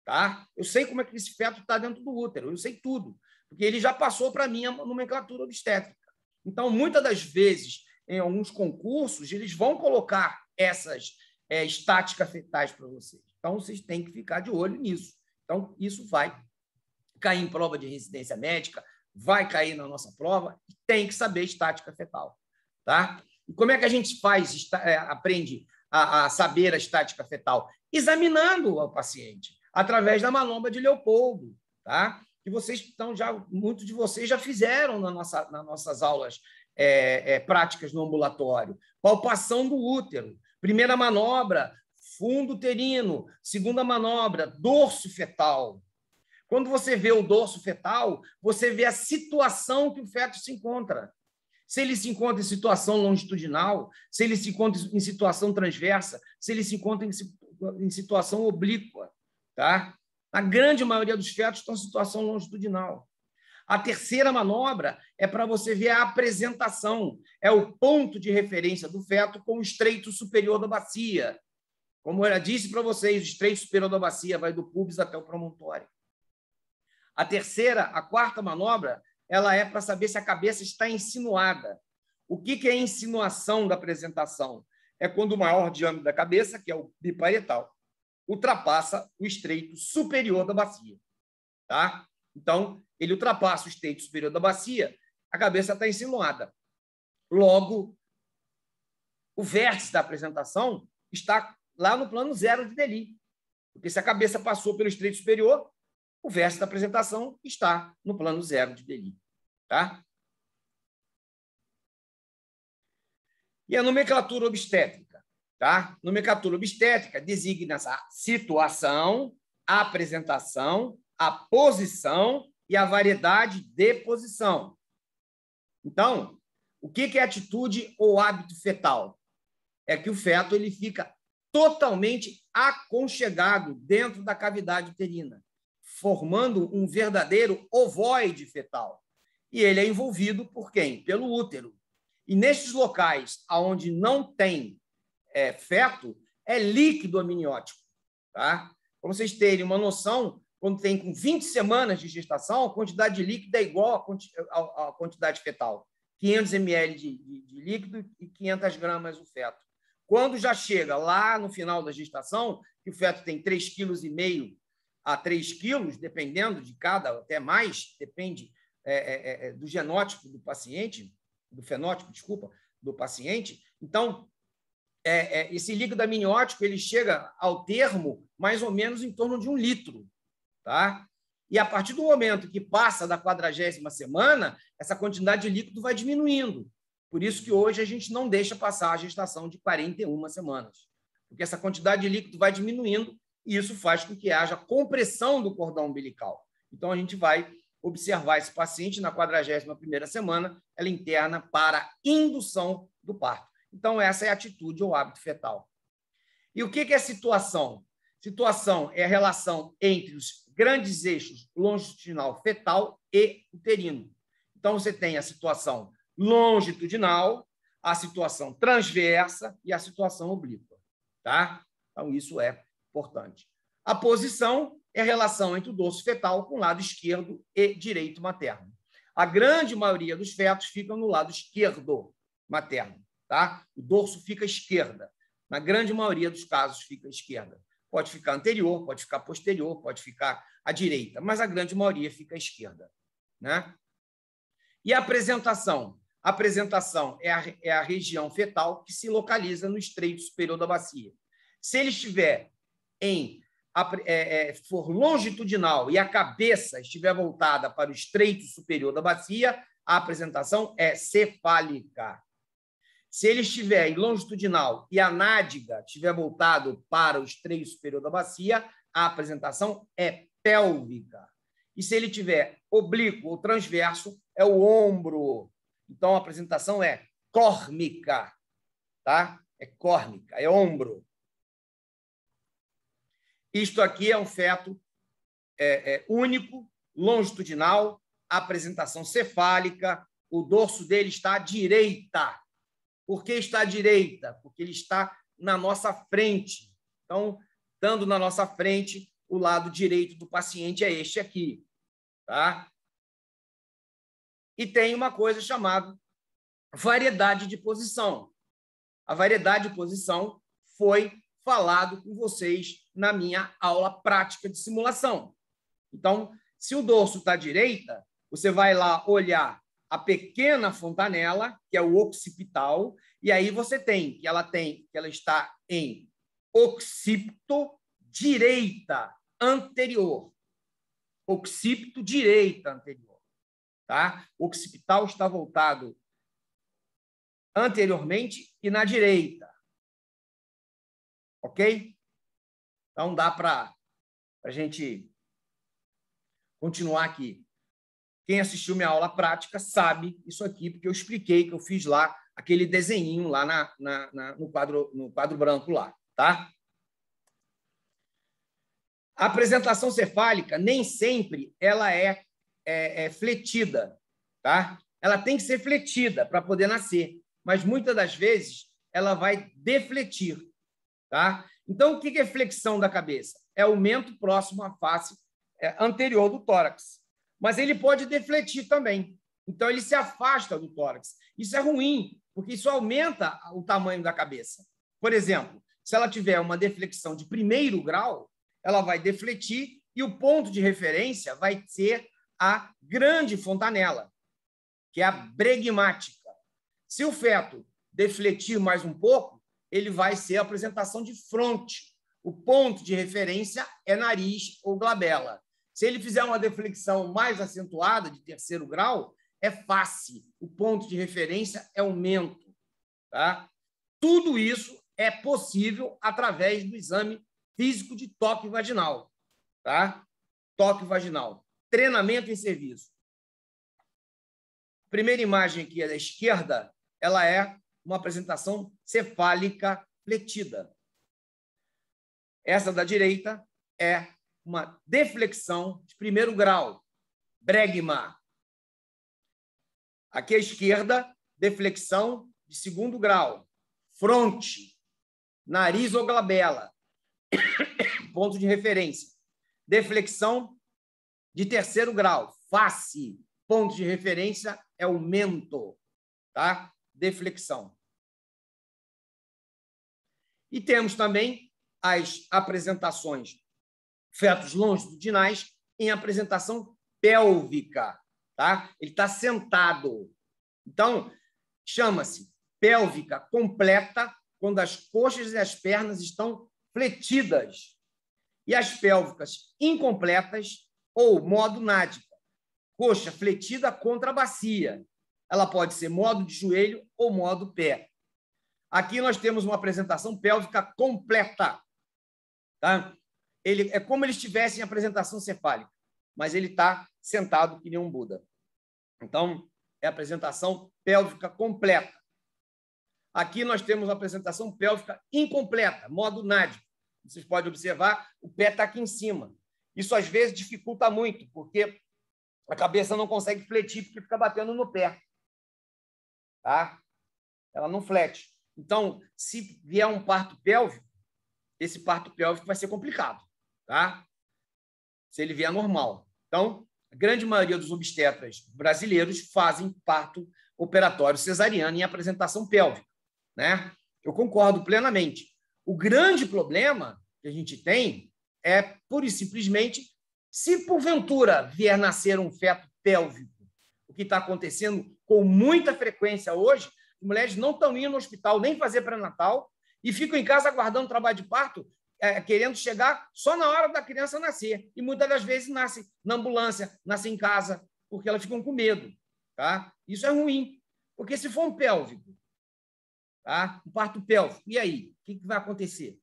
tá? Eu sei como é que esse feto está dentro do útero, eu sei tudo, porque ele já passou para mim a nomenclatura obstétrica. Então, muitas das vezes, em alguns concursos, eles vão colocar essas é, estática fetais para vocês. Então, vocês têm que ficar de olho nisso. Então, isso vai cair em prova de residência médica, vai cair na nossa prova, e tem que saber estática fetal. Tá? E como é que a gente faz, está, é, aprende a, a, saber a estática fetal? Examinando o paciente, através da malomba de Leopoldo, tá? que vocês estão já, muitos de vocês já fizeram na nossa, nas nossas aulas é, é, práticas no ambulatório. Palpação do útero. Primeira manobra, fundo uterino. Segunda manobra, dorso fetal. Quando você vê o dorso fetal, você vê a situação que o feto se encontra. Se ele se encontra em situação longitudinal, se ele se encontra em situação transversa, se ele se encontra em, situação oblíqua, tá? A grande maioria dos fetos estão em situação longitudinal. A terceira manobra é para você ver a apresentação, é o ponto de referência do feto com o estreito superior da bacia. Como eu já disse para vocês, o estreito superior da bacia vai do pubis até o promontório. A terceira, a quarta manobra, ela é para saber se a cabeça está insinuada. O que, que é insinuação da apresentação? É quando o maior diâmetro da cabeça, que é o biparietal, ultrapassa o estreito superior da bacia. Tá? Então, ele ultrapassa o estreito superior da bacia, a cabeça está insinuada. Logo, o vértice da apresentação está lá no plano zero de Deli. Porque se a cabeça passou pelo estreito superior, o vértice da apresentação está no plano zero de Deli. Tá? E a nomenclatura obstétrica? Tá? Nomenclatura obstétrica designa a situação, a apresentação a posição e a variedade de posição. Então, o que é atitude ou hábito fetal? É que o feto ele fica totalmente aconchegado dentro da cavidade uterina, formando um verdadeiro ovoide fetal. E ele é envolvido por quem? Pelo útero. E nesses locais onde não tem é, feto, é líquido amniótico. Tá? Para vocês terem uma noção, quando tem com 20 semanas de gestação, a quantidade líquida é igual à quantidade fetal. 500 ml de, de, de líquido e 500 gramas o feto. Quando já chega lá no final da gestação, que o feto tem 3,5 kg a 3 quilos, dependendo de cada, até mais, depende é é, é, é, do genótipo do paciente, do fenótipo, desculpa, do paciente. Então, é, é, esse líquido amniótico ele chega ao termo mais ou menos em torno de um litro. Tá? E a partir do momento que passa da quadragésima semana, essa quantidade de líquido vai diminuindo. Por isso que hoje a gente não deixa passar a gestação de 41 semanas, porque essa quantidade de líquido vai diminuindo e isso faz com que haja compressão do cordão umbilical. Então a gente vai observar esse paciente na 41ª semana, ela interna para indução do parto. Então essa é a atitude ou hábito fetal. E o que é situação? Situação é a relação entre os grandes eixos longitudinal fetal e uterino. Então, você tem a situação longitudinal, a situação transversa e a situação oblíqua. Tá? Então, isso é importante. A posição é a relação entre o dorso fetal com o lado esquerdo e direito materno. A grande maioria dos fetos ficam no lado esquerdo materno. Tá? O dorso fica à esquerda. Na grande maioria dos casos, fica à esquerda pode ficar anterior, pode ficar posterior, pode ficar à direita, mas a grande maioria fica à esquerda. Né? E a apresentação? A apresentação é a, é a região fetal que se localiza no estreito superior da bacia. Se ele estiver em é, é, for longitudinal e a cabeça estiver voltada para o estreito superior da bacia, a apresentação é cefálica. Se ele estiver em longitudinal e a nádiga estiver voltado para o estreio superior da bacia, a apresentação é pélvica. E se ele tiver oblíquo ou transverso, é o ombro. Então a apresentação é córmica, tá? É córmica, é ombro. Isto aqui é um feto é, é, único, longitudinal, apresentação cefálica, o dorso dele está à direita por que está à direita? Porque ele está na nossa frente. Então, estando na nossa frente, o lado direito do paciente é este aqui, tá? E tem uma coisa chamada variedade de posição. A variedade de posição foi falado com vocês na minha aula prática de simulação. Então, se o dorso está à direita, você vai lá olhar a pequena fontanela, que é o occipital, e aí você tem que ela tem que ela está em occipito direita anterior. Occipito direita anterior, tá? O occipital está voltado anteriormente e na direita. OK? Então dá para a gente continuar aqui. Quem assistiu minha aula prática sabe isso aqui, porque eu expliquei que eu fiz lá aquele desenhinho lá na, na, na, no, quadro, no quadro branco lá, tá? A apresentação cefálica nem sempre ela é, é, é fletida, tá? Ela tem que ser fletida para poder nascer, mas muitas das vezes ela vai defletir, tá? Então, o que é flexão da cabeça? É aumento próximo à face é, anterior do tórax mas ele pode defletir também. Então, ele se afasta do tórax. Isso é ruim, porque isso aumenta o tamanho da cabeça. Por exemplo, se ela tiver uma deflexão de primeiro grau, ela vai defletir e o ponto de referência vai ser a grande fontanela, que é a bregmática. Se o feto defletir mais um pouco, ele vai ser a apresentação de fronte. O ponto de referência é nariz ou glabela. Se ele fizer uma deflexão mais acentuada, de terceiro grau, é face. O ponto de referência é aumento. Tá? Tudo isso é possível através do exame físico de toque vaginal. Tá? Toque vaginal. Treinamento em serviço. A primeira imagem aqui à é esquerda, ela é uma apresentação cefálica fletida. Essa da direita é uma deflexão de primeiro grau, bregma. Aqui à esquerda, deflexão de segundo grau, fronte, nariz ou glabela, ponto de referência. Deflexão de terceiro grau, face, ponto de referência é o mento, tá? Deflexão. E temos também as apresentações fetos longitudinais em apresentação pélvica, tá? Ele está sentado. Então, chama-se pélvica completa quando as coxas e as pernas estão fletidas e as pélvicas incompletas ou modo nádica, coxa fletida contra a bacia. Ela pode ser modo de joelho ou modo pé. Aqui nós temos uma apresentação pélvica completa. Tá? Ele, é como ele estivesse em apresentação cefálica, mas ele está sentado que nem um Buda. Então, é a apresentação pélvica completa. Aqui nós temos a apresentação pélvica incompleta, modo nádico. Vocês podem observar, o pé está aqui em cima. Isso às vezes dificulta muito, porque a cabeça não consegue fletir porque fica batendo no pé. Tá? Ela não flete. Então, se vier um parto pélvico, esse parto pélvico vai ser complicado tá? Se ele vier normal. Então, a grande maioria dos obstetras brasileiros fazem parto operatório cesariano em apresentação pélvica, né? Eu concordo plenamente. O grande problema que a gente tem é, pura e simplesmente, se porventura vier nascer um feto pélvico, o que está acontecendo com muita frequência hoje, mulheres não estão indo no hospital nem fazer pré-natal e ficam em casa aguardando trabalho de parto é, querendo chegar só na hora da criança nascer. E muitas das vezes nasce na ambulância, nasce em casa, porque elas ficam com medo. Tá? Isso é ruim, porque se for um pélvico, tá? um parto pélvico, e aí? O que, que vai acontecer?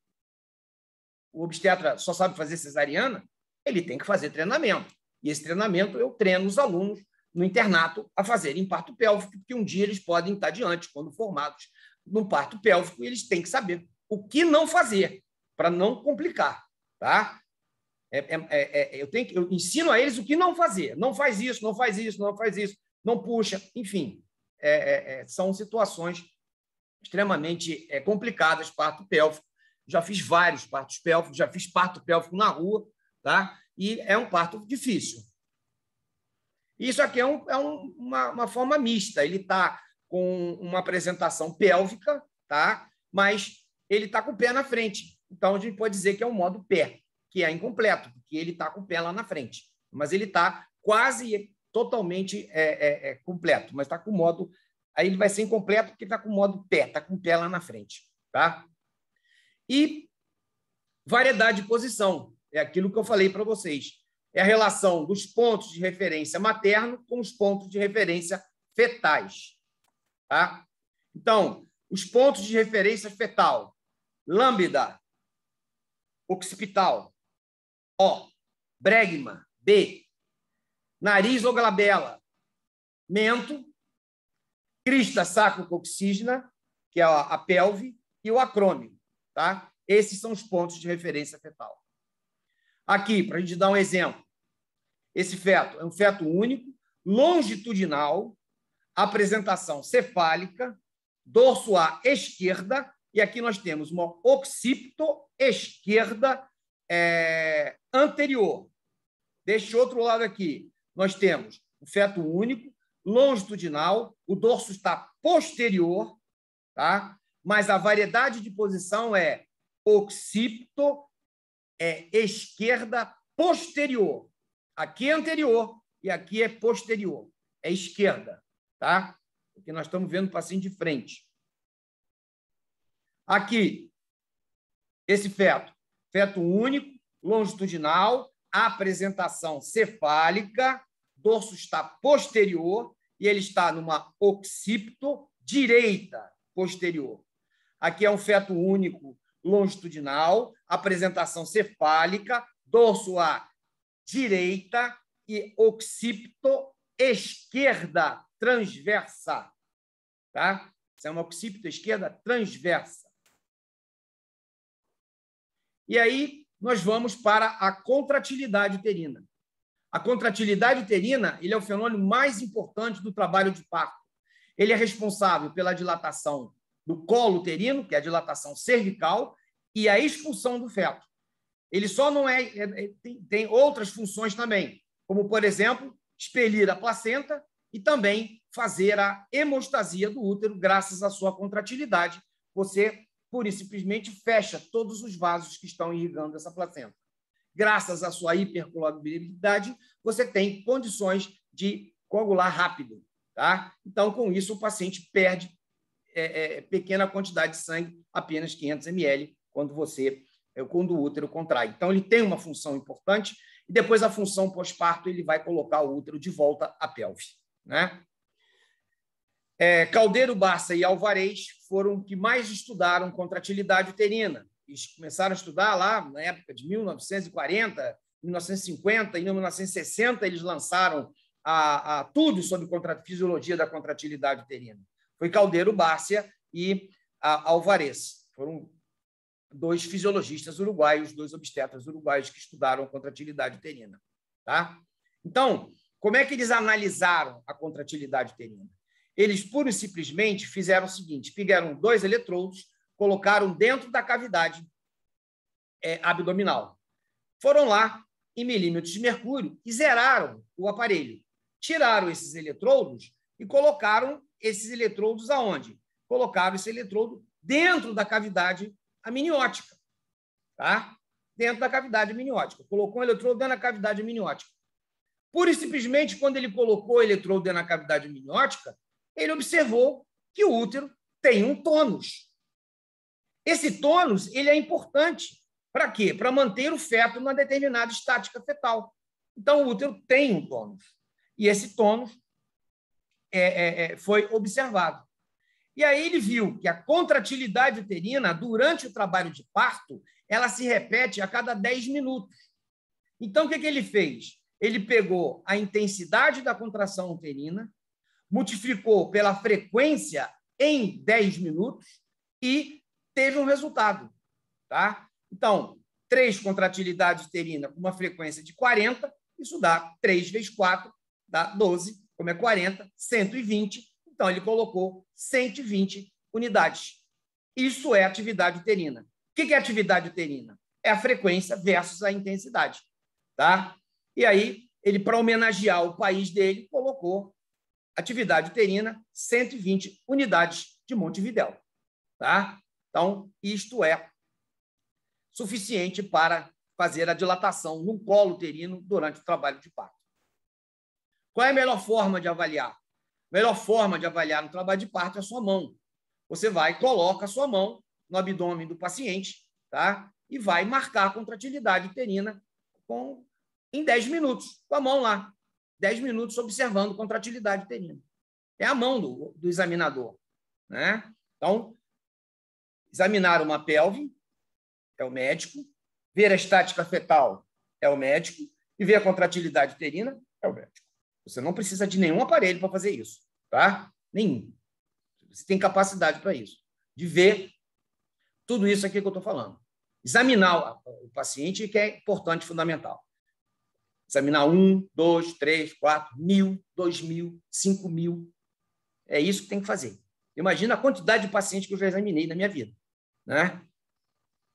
O obstetra só sabe fazer cesariana? Ele tem que fazer treinamento. E esse treinamento eu treino os alunos no internato a fazerem parto pélvico, porque um dia eles podem estar diante, quando formados, no parto pélvico, e eles têm que saber o que não fazer para não complicar, tá? É, é, é, é eu, tenho, eu ensino a eles o que não fazer. Não faz isso, não faz isso, não faz isso, não puxa. Enfim, é, é, são situações extremamente complicadas, parto pélvico. Já fiz vários partos pélvicos, já fiz parto pélvico na rua, tá? E é um parto difícil. Isso aqui é, um, um, uma, uma forma mista. Ele está com uma apresentação pélvica, tá? Mas ele está com o pé na frente. Então, a gente pode dizer que é um modo pé, que é incompleto, porque ele está com o pé lá na frente, mas ele está quase totalmente é, é, é completo, mas está com o modo. Aí ele vai ser incompleto porque está com o modo pé, está com o pé lá na frente. Tá? E variedade de posição, é aquilo que eu falei para vocês. É a relação dos pontos de referência materno com os pontos de referência fetais. Tá? Então, os pontos de referência fetal. Lambda occipital. O. Bregma. B. Nariz ou glabela. Mento. Crista sacrococcígena, que é a pelve, e o acrômio. Tá? Esses são os pontos de referência fetal. Aqui, para a gente dar um exemplo. Esse feto é um feto único, longitudinal, apresentação cefálica, dorso à esquerda, e aqui nós temos uma occipito esquerda é, anterior. Deste outro lado aqui, nós temos o feto único, longitudinal, o dorso está posterior, tá? mas a variedade de posição é occipito é, esquerda posterior. Aqui é anterior e aqui é posterior, é esquerda, tá? Porque nós estamos vendo o paciente de frente. Aqui, esse feto, feto único, longitudinal, apresentação cefálica, dorso está posterior e ele está numa occipito direita posterior. Aqui é um feto único longitudinal, apresentação cefálica, dorso à direita e occipito esquerda transversa. Tá? Isso é uma occipito esquerda transversa. E aí nós vamos para a contratilidade uterina. A contratilidade uterina ele é o fenômeno mais importante do trabalho de parto. Ele é responsável pela dilatação do colo uterino, que é a dilatação cervical, e a expulsão do feto. Ele só não é. é, é tem, tem outras funções também, como, por exemplo, expelir a placenta e também fazer a hemostasia do útero, graças à sua contratilidade. Você pura e simplesmente fecha todos os vasos que estão irrigando essa placenta. Graças à sua hipercolabilidade, você tem condições de coagular rápido. Tá? Então, com isso, o paciente perde é, é, pequena quantidade de sangue, apenas 500 ml, quando você é, quando o útero contrai. Então, ele tem uma função importante, e depois a função pós-parto, ele vai colocar o útero de volta à pelve. Né? É, Caldeiro Barça e Alvarez foram que mais estudaram contratilidade uterina. Eles começaram a estudar lá na época de 1940, 1950 e 1960 eles lançaram a, a tudo sobre contra, fisiologia da contratilidade uterina. Foi Caldeiro Bárcia e Alvarez. Foram dois fisiologistas uruguaios, dois obstetras uruguaios que estudaram contratilidade uterina. Tá? Então, como é que eles analisaram a contratilidade uterina? Eles pura e simplesmente fizeram o seguinte: pegaram dois eletrodos, colocaram dentro da cavidade é, abdominal. Foram lá em milímetros de mercúrio e zeraram o aparelho. Tiraram esses eletrodos e colocaram esses eletrodos aonde? Colocaram esse eletrodo dentro da cavidade amniótica, tá? Dentro da cavidade amniótica. Colocou um eletrodo dentro da cavidade amniótica. Pura e simplesmente, quando ele colocou o eletrodo dentro da cavidade amniótica, ele observou que o útero tem um tônus. Esse tônus ele é importante para quê? Para manter o feto numa determinada estática fetal. Então, o útero tem um tônus. E esse tônus é, é, é, foi observado. E aí ele viu que a contratilidade uterina, durante o trabalho de parto, ela se repete a cada 10 minutos. Então, o que, que ele fez? Ele pegou a intensidade da contração uterina multiplicou pela frequência em 10 minutos e teve um resultado. Tá? Então, três contratilidades uterina com uma frequência de 40, isso dá 3 vezes 4, dá 12, como é 40, 120. Então, ele colocou 120 unidades. Isso é atividade uterina. O que é atividade uterina? É a frequência versus a intensidade. Tá? E aí, ele, para homenagear o país dele, colocou atividade uterina, 120 unidades de Montevidéu. Tá? Então, isto é suficiente para fazer a dilatação no colo uterino durante o trabalho de parto. Qual é a melhor forma de avaliar? A melhor forma de avaliar no trabalho de parto é a sua mão. Você vai e coloca a sua mão no abdômen do paciente, tá? E vai marcar a contratilidade uterina com em 10 minutos, com a mão lá. 10 minutos observando contratilidade uterina. É a mão do, do examinador. Né? Então, examinar uma pelve é o médico, ver a estática fetal é o médico, e ver a contratilidade uterina é o médico. Você não precisa de nenhum aparelho para fazer isso, tá? Nenhum. Você tem capacidade para isso, de ver tudo isso aqui que eu estou falando. Examinar o paciente que é importante, fundamental. Examinar um, dois, três, quatro, mil, dois mil, cinco mil. É isso que tem que fazer. Imagina a quantidade de pacientes que eu já examinei na minha vida. Né?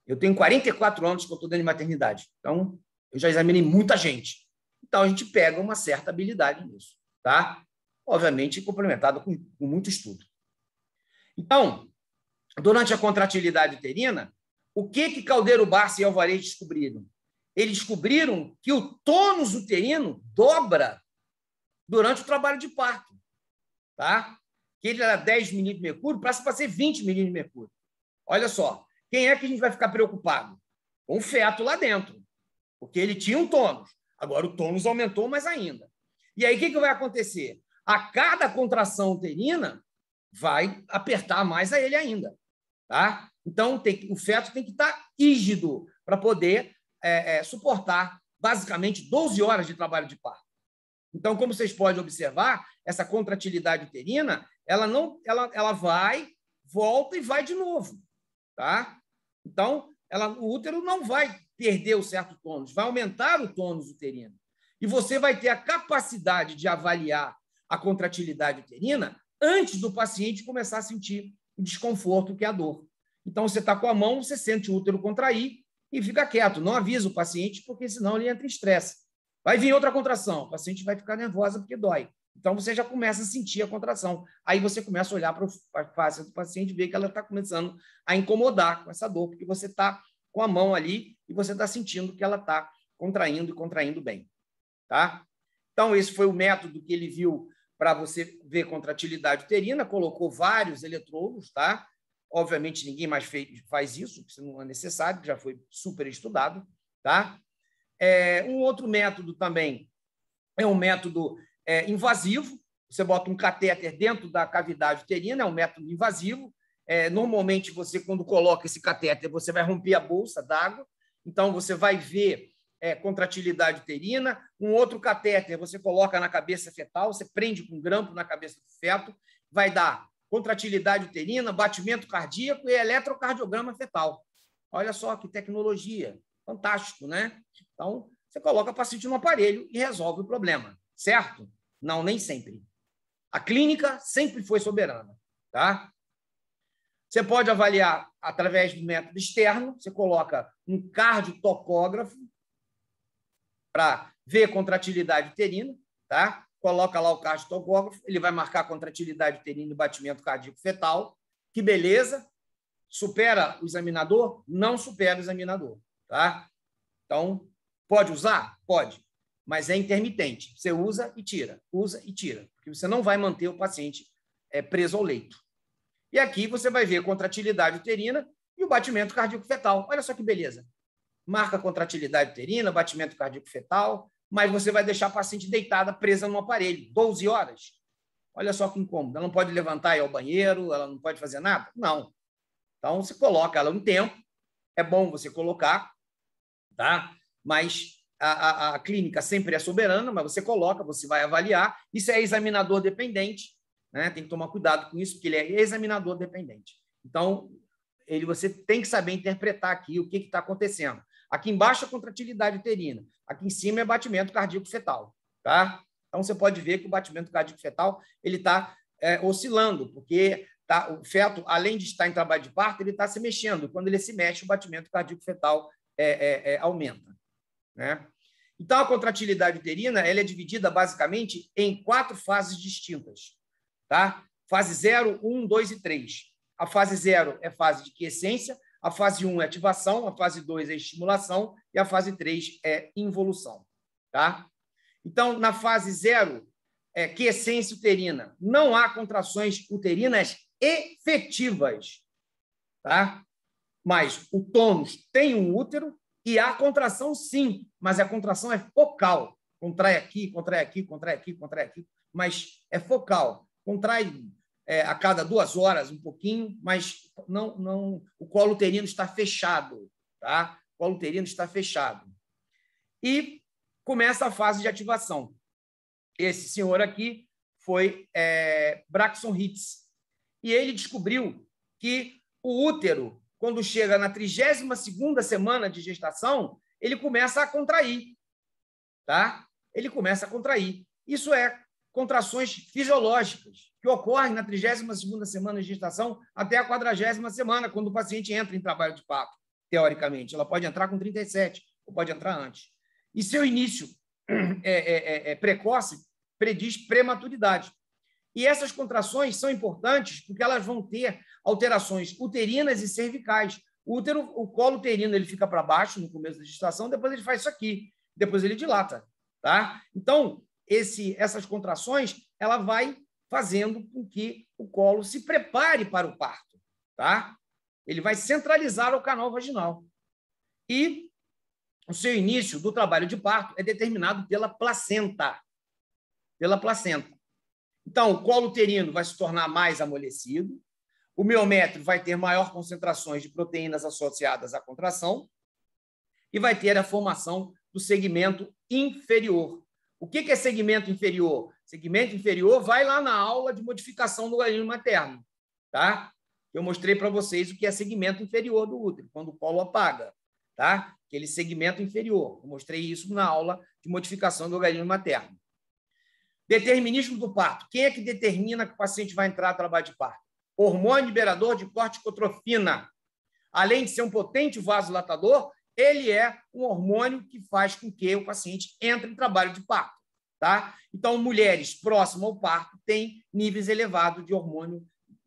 Eu tenho 44 anos que eu estou dentro de maternidade. Então, eu já examinei muita gente. Então, a gente pega uma certa habilidade nisso. Tá? Obviamente, complementado com, com muito estudo. Então, durante a contratilidade uterina, o que que Caldeiro Barça e Alvarez descobriram? eles descobriram que o tônus uterino dobra durante o trabalho de parto. Tá? Que ele era 10 milímetros de mercúrio, passa para ser 20 milímetros de mercúrio. Olha só, quem é que a gente vai ficar preocupado? Com o feto lá dentro, porque ele tinha um tônus. Agora o tônus aumentou mais ainda. E aí o que, que vai acontecer? A cada contração uterina, vai apertar mais a ele ainda. Tá? Então, tem, o feto tem que estar tá rígido para poder é, é, suportar basicamente 12 horas de trabalho de parto. Então, como vocês podem observar, essa contratilidade uterina, ela não, ela, ela vai, volta e vai de novo, tá? Então, ela, o útero não vai perder o certo tônus, vai aumentar o tônus uterino. E você vai ter a capacidade de avaliar a contratilidade uterina antes do paciente começar a sentir o desconforto que é a dor. Então, você está com a mão, você sente o útero contrair, e fica quieto, não avisa o paciente, porque senão ele entra em estresse. Vai vir outra contração, o paciente vai ficar nervosa porque dói. Então você já começa a sentir a contração. Aí você começa a olhar para a face do paciente e ver que ela está começando a incomodar com essa dor, porque você está com a mão ali e você está sentindo que ela está contraindo e contraindo bem. Tá? Então, esse foi o método que ele viu para você ver contratilidade uterina, colocou vários eletrodos, tá? Obviamente, ninguém mais fez, faz isso, porque não é necessário, já foi super estudado. Tá? É, um outro método também é um método é, invasivo. Você bota um catéter dentro da cavidade uterina, é um método invasivo. É, normalmente, você, quando coloca esse catéter, você vai romper a bolsa d'água. Então, você vai ver é, contratilidade uterina. Um outro catéter você coloca na cabeça fetal, você prende com um grampo na cabeça do feto, vai dar contratilidade uterina, batimento cardíaco e eletrocardiograma fetal. Olha só que tecnologia, fantástico, né? Então, você coloca o paciente no aparelho e resolve o problema, certo? Não, nem sempre. A clínica sempre foi soberana, tá? Você pode avaliar através do método externo, você coloca um cardiotocógrafo para ver contratilidade uterina, tá? coloca lá o cardiotocógrafo, ele vai marcar a contratilidade uterina e batimento cardíaco fetal, que beleza, supera o examinador? Não supera o examinador, tá? Então, pode usar? Pode, mas é intermitente, você usa e tira, usa e tira, porque você não vai manter o paciente é, preso ao leito. E aqui você vai ver a contratilidade uterina e o batimento cardíaco fetal, olha só que beleza, marca contratilidade uterina, batimento cardíaco fetal, mas você vai deixar a paciente deitada, presa no aparelho, 12 horas. Olha só que incômodo. Ela não pode levantar e ir ao banheiro, ela não pode fazer nada? Não. Então, você coloca ela um tempo, é bom você colocar, tá? Mas a, a, a clínica sempre é soberana, mas você coloca, você vai avaliar. Isso é examinador dependente, né? Tem que tomar cuidado com isso, porque ele é examinador dependente. Então, ele, você tem que saber interpretar aqui o que está acontecendo. Aqui embaixo é contratilidade uterina. Aqui em cima é batimento cardíaco fetal, tá? Então você pode ver que o batimento cardíaco fetal ele está é, oscilando, porque tá, o feto, além de estar em trabalho de parto, ele está se mexendo. Quando ele se mexe, o batimento cardíaco fetal é, é, é, aumenta, né? Então a contratilidade uterina ela é dividida basicamente em quatro fases distintas, tá? Fase 0, 1, 2 e 3. A fase 0 é fase de quiescência, a fase 1 é ativação, a fase 2 é estimulação e a fase 3 é involução, tá? Então, na fase 0, é quiescência uterina. Não há contrações uterinas efetivas, tá? Mas o tônus tem um útero e há contração sim, mas a contração é focal. Contrai aqui, contrai aqui, contrai aqui, contrai aqui, mas é focal. Contrai é, a cada duas horas, um pouquinho, mas não, não o colo uterino está fechado, tá? O colo uterino está fechado. E começa a fase de ativação. Esse senhor aqui foi é, Braxton Hicks. E ele descobriu que o útero, quando chega na 32 semana de gestação, ele começa a contrair, tá? Ele começa a contrair. Isso é contrações fisiológicas, que ocorrem na 32ª semana de gestação até a 40 semana, quando o paciente entra em trabalho de parto, teoricamente. Ela pode entrar com 37, ou pode entrar antes. E seu início é, é, é, é precoce prediz prematuridade. E essas contrações são importantes porque elas vão ter alterações uterinas e cervicais. O útero, o colo uterino, ele fica para baixo no começo da gestação, depois ele faz isso aqui, depois ele dilata, tá? Então, esse, essas contrações, ela vai fazendo com que o colo se prepare para o parto, tá? Ele vai centralizar o canal vaginal. E o seu início do trabalho de parto é determinado pela placenta. Pela placenta. Então, o colo uterino vai se tornar mais amolecido, o miométrio vai ter maior concentrações de proteínas associadas à contração e vai ter a formação do segmento inferior, o que, é segmento inferior? Segmento inferior vai lá na aula de modificação do galinho materno, tá? Eu mostrei para vocês o que é segmento inferior do útero, quando o colo apaga, tá? Aquele segmento inferior. Eu mostrei isso na aula de modificação do galinho materno. Determinismo do parto. Quem é que determina que o paciente vai entrar a trabalho de parto? Hormônio liberador de corticotrofina. Além de ser um potente vasodilatador, ele é um hormônio que faz com que o paciente entre em trabalho de parto. Tá? Então, mulheres próximas ao parto têm níveis elevados de hormônio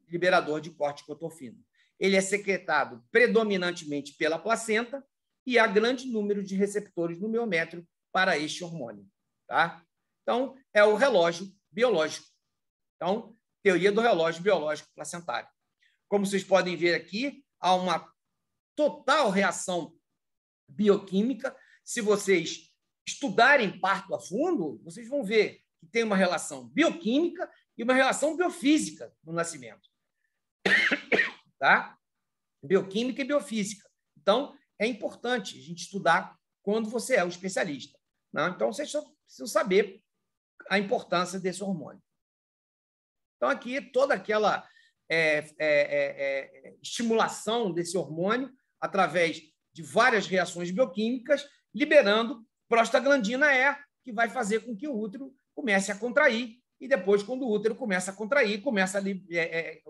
liberador de corticotrofina. Ele é secretado predominantemente pela placenta e há grande número de receptores no miométrio para este hormônio. Tá? Então, é o relógio biológico. Então, teoria do relógio biológico placentário. Como vocês podem ver aqui, há uma total reação bioquímica. Se vocês estudarem parto a fundo, vocês vão ver que tem uma relação bioquímica e uma relação biofísica no nascimento. tá? Bioquímica e biofísica. Então, é importante a gente estudar quando você é um especialista. Né? Então, vocês precisam saber a importância desse hormônio. Então, aqui, toda aquela é, é, é, é estimulação desse hormônio através de várias reações bioquímicas, liberando prostaglandina E, que vai fazer com que o útero comece a contrair. E depois, quando o útero começa a contrair, começa a, é, é,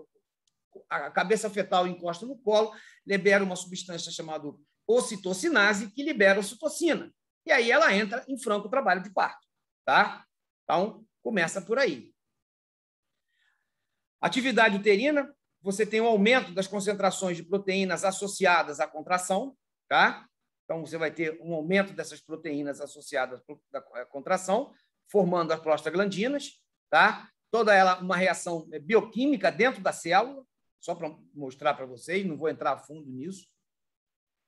a cabeça fetal encosta no colo, libera uma substância chamada ocitocinase, que libera ocitocina. E aí ela entra em franco trabalho de parto. Tá? Então, começa por aí. Atividade uterina, você tem um aumento das concentrações de proteínas associadas à contração, Tá? Então, você vai ter um aumento dessas proteínas associadas à é, contração, formando as prostaglandinas, tá? toda ela uma reação é, bioquímica dentro da célula, só para mostrar para vocês, não vou entrar a fundo nisso.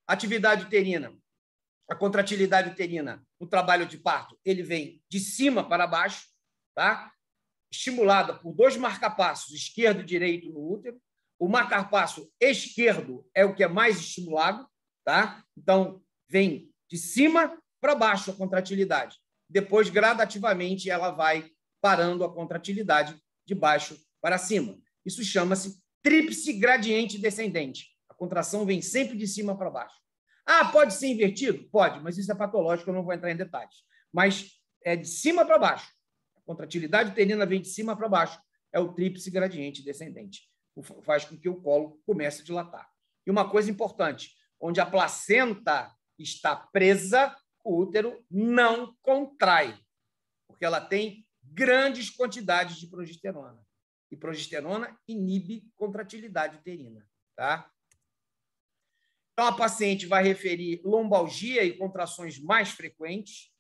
Atividade uterina, a contratilidade uterina, o trabalho de parto, ele vem de cima para baixo, tá? estimulada por dois marcapassos, esquerdo e direito no útero. O marcapasso esquerdo é o que é mais estimulado, tá? Então, vem de cima para baixo a contratilidade. Depois, gradativamente, ela vai parando a contratilidade de baixo para cima. Isso chama-se tríplice gradiente descendente. A contração vem sempre de cima para baixo. Ah, pode ser invertido? Pode, mas isso é patológico, eu não vou entrar em detalhes. Mas é de cima para baixo. A contratilidade uterina vem de cima para baixo. É o tríplice gradiente descendente. Faz com que o colo comece a dilatar. E uma coisa importante, onde a placenta está presa, o útero não contrai, porque ela tem grandes quantidades de progesterona. E progesterona inibe contratilidade uterina, tá? Então, a paciente vai referir lombalgia e contrações mais frequentes.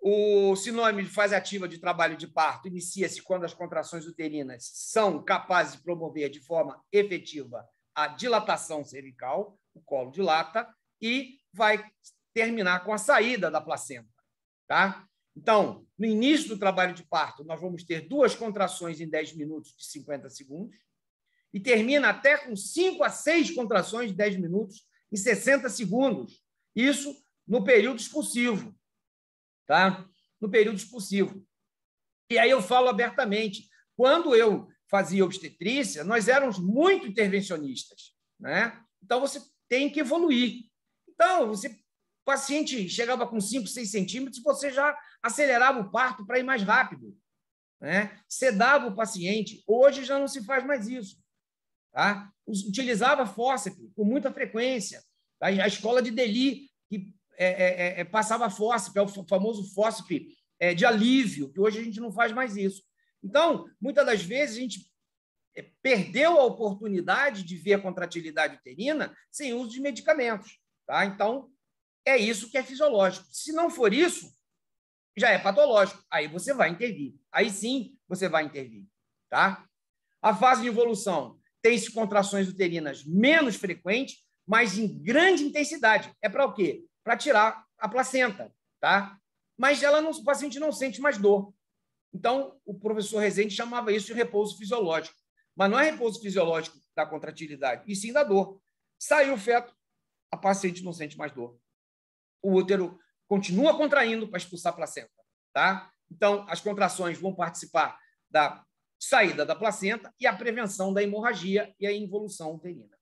O sinônimo de fase ativa de trabalho de parto inicia-se quando as contrações uterinas são capazes de promover de forma efetiva a dilatação cervical, o colo dilata, e vai terminar com a saída da placenta. Tá? Então, no início do trabalho de parto, nós vamos ter duas contrações em 10 minutos de 50 segundos, e termina até com 5 a 6 contrações de 10 minutos em 60 segundos. Isso no período expulsivo. Tá? No período expulsivo. E aí eu falo abertamente. Quando eu fazia obstetrícia, nós éramos muito intervencionistas. Né? Então, você tem que evoluir. Então, você, o paciente chegava com 5, 6 centímetros, você já acelerava o parto para ir mais rápido. Né? Sedava o paciente. Hoje já não se faz mais isso. Tá? Utilizava fórceps com muita frequência. A escola de Delhi, que é, é, é, é passava fórceps, é o famoso fórceps é, de alívio, que hoje a gente não faz mais isso. Então, muitas das vezes a gente é, perdeu a oportunidade de ver a contratilidade uterina sem uso de medicamentos. Tá? Então, é isso que é fisiológico. Se não for isso, já é patológico. Aí você vai intervir. Aí sim você vai intervir. Tá? A fase de evolução tem-se contrações uterinas menos frequentes, mas em grande intensidade. É para o quê? Para tirar a placenta. Tá? Mas ela não, o paciente não sente mais dor. Então, o professor Rezende chamava isso de repouso fisiológico. Mas não é repouso fisiológico da contratilidade, e sim da dor. Saiu o feto, a paciente não sente mais dor. O útero continua contraindo para expulsar a placenta. Tá? Então, as contrações vão participar da saída da placenta e a prevenção da hemorragia e a involução uterina.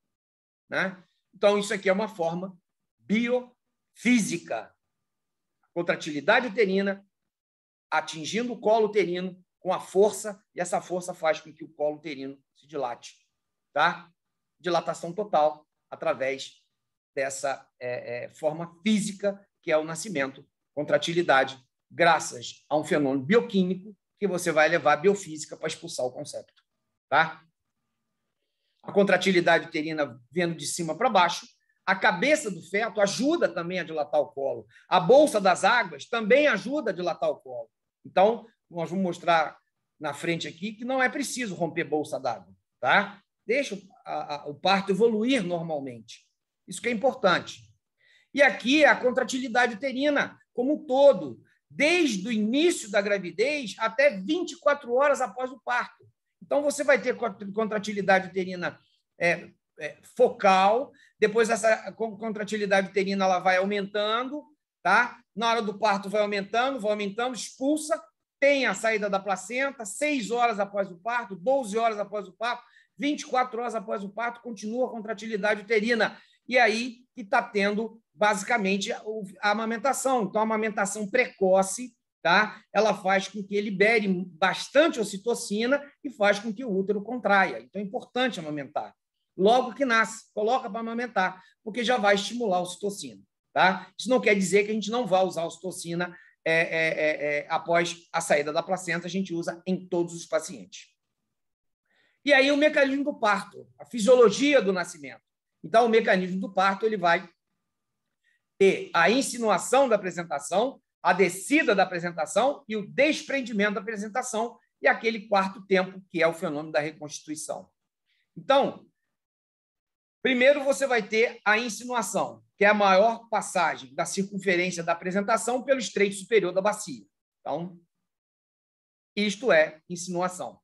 Né? Então, isso aqui é uma forma biofísica. Contratilidade uterina atingindo o colo uterino com a força, e essa força faz com que o colo uterino se dilate. Tá? Dilatação total através dessa é, é, forma física que é o nascimento, contratilidade, graças a um fenômeno bioquímico que você vai levar a biofísica para expulsar o concepto. Tá? A contratilidade uterina vendo de cima para baixo, a cabeça do feto ajuda também a dilatar o colo. A bolsa das águas também ajuda a dilatar o colo. Então, nós vamos mostrar na frente aqui que não é preciso romper bolsa d'água, tá? Deixa o parto evoluir normalmente. Isso que é importante. E aqui é a contratilidade uterina como um todo, desde o início da gravidez até 24 horas após o parto. Então, você vai ter contratilidade uterina é, é, focal, depois essa contratilidade uterina ela vai aumentando, tá? na hora do parto vai aumentando, vai aumentando, expulsa, tem a saída da placenta, Seis horas após o parto, 12 horas após o parto, 24 horas após o parto, continua a contratilidade uterina. E aí que está tendo, basicamente, a amamentação. Então, a amamentação precoce, tá? ela faz com que libere bastante ocitocina e faz com que o útero contraia. Então, é importante amamentar. Logo que nasce, coloca para amamentar, porque já vai estimular a ocitocina. Tá? Isso não quer dizer que a gente não vá usar ocitocina é, é, é, é, após a saída da placenta, a gente usa em todos os pacientes. E aí o mecanismo do parto, a fisiologia do nascimento. Então, o mecanismo do parto ele vai ter a insinuação da apresentação, a descida da apresentação e o desprendimento da apresentação, e aquele quarto tempo, que é o fenômeno da reconstituição. Então, Primeiro, você vai ter a insinuação, que é a maior passagem da circunferência da apresentação pelo estreito superior da bacia. Então, isto é insinuação.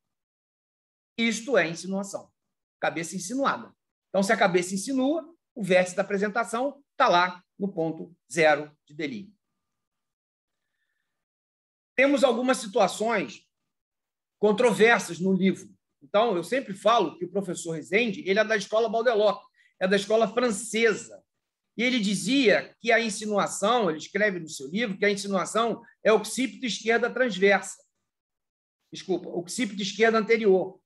Isto é insinuação. Cabeça insinuada. Então, se a cabeça insinua, o vértice da apresentação está lá no ponto zero de delírio. Temos algumas situações controversas no livro então, eu sempre falo que o professor Rezende ele é da escola Baldeloc, é da escola francesa. E ele dizia que a insinuação, ele escreve no seu livro, que a insinuação é o occipito esquerda transversa. Desculpa, occipito esquerda anterior.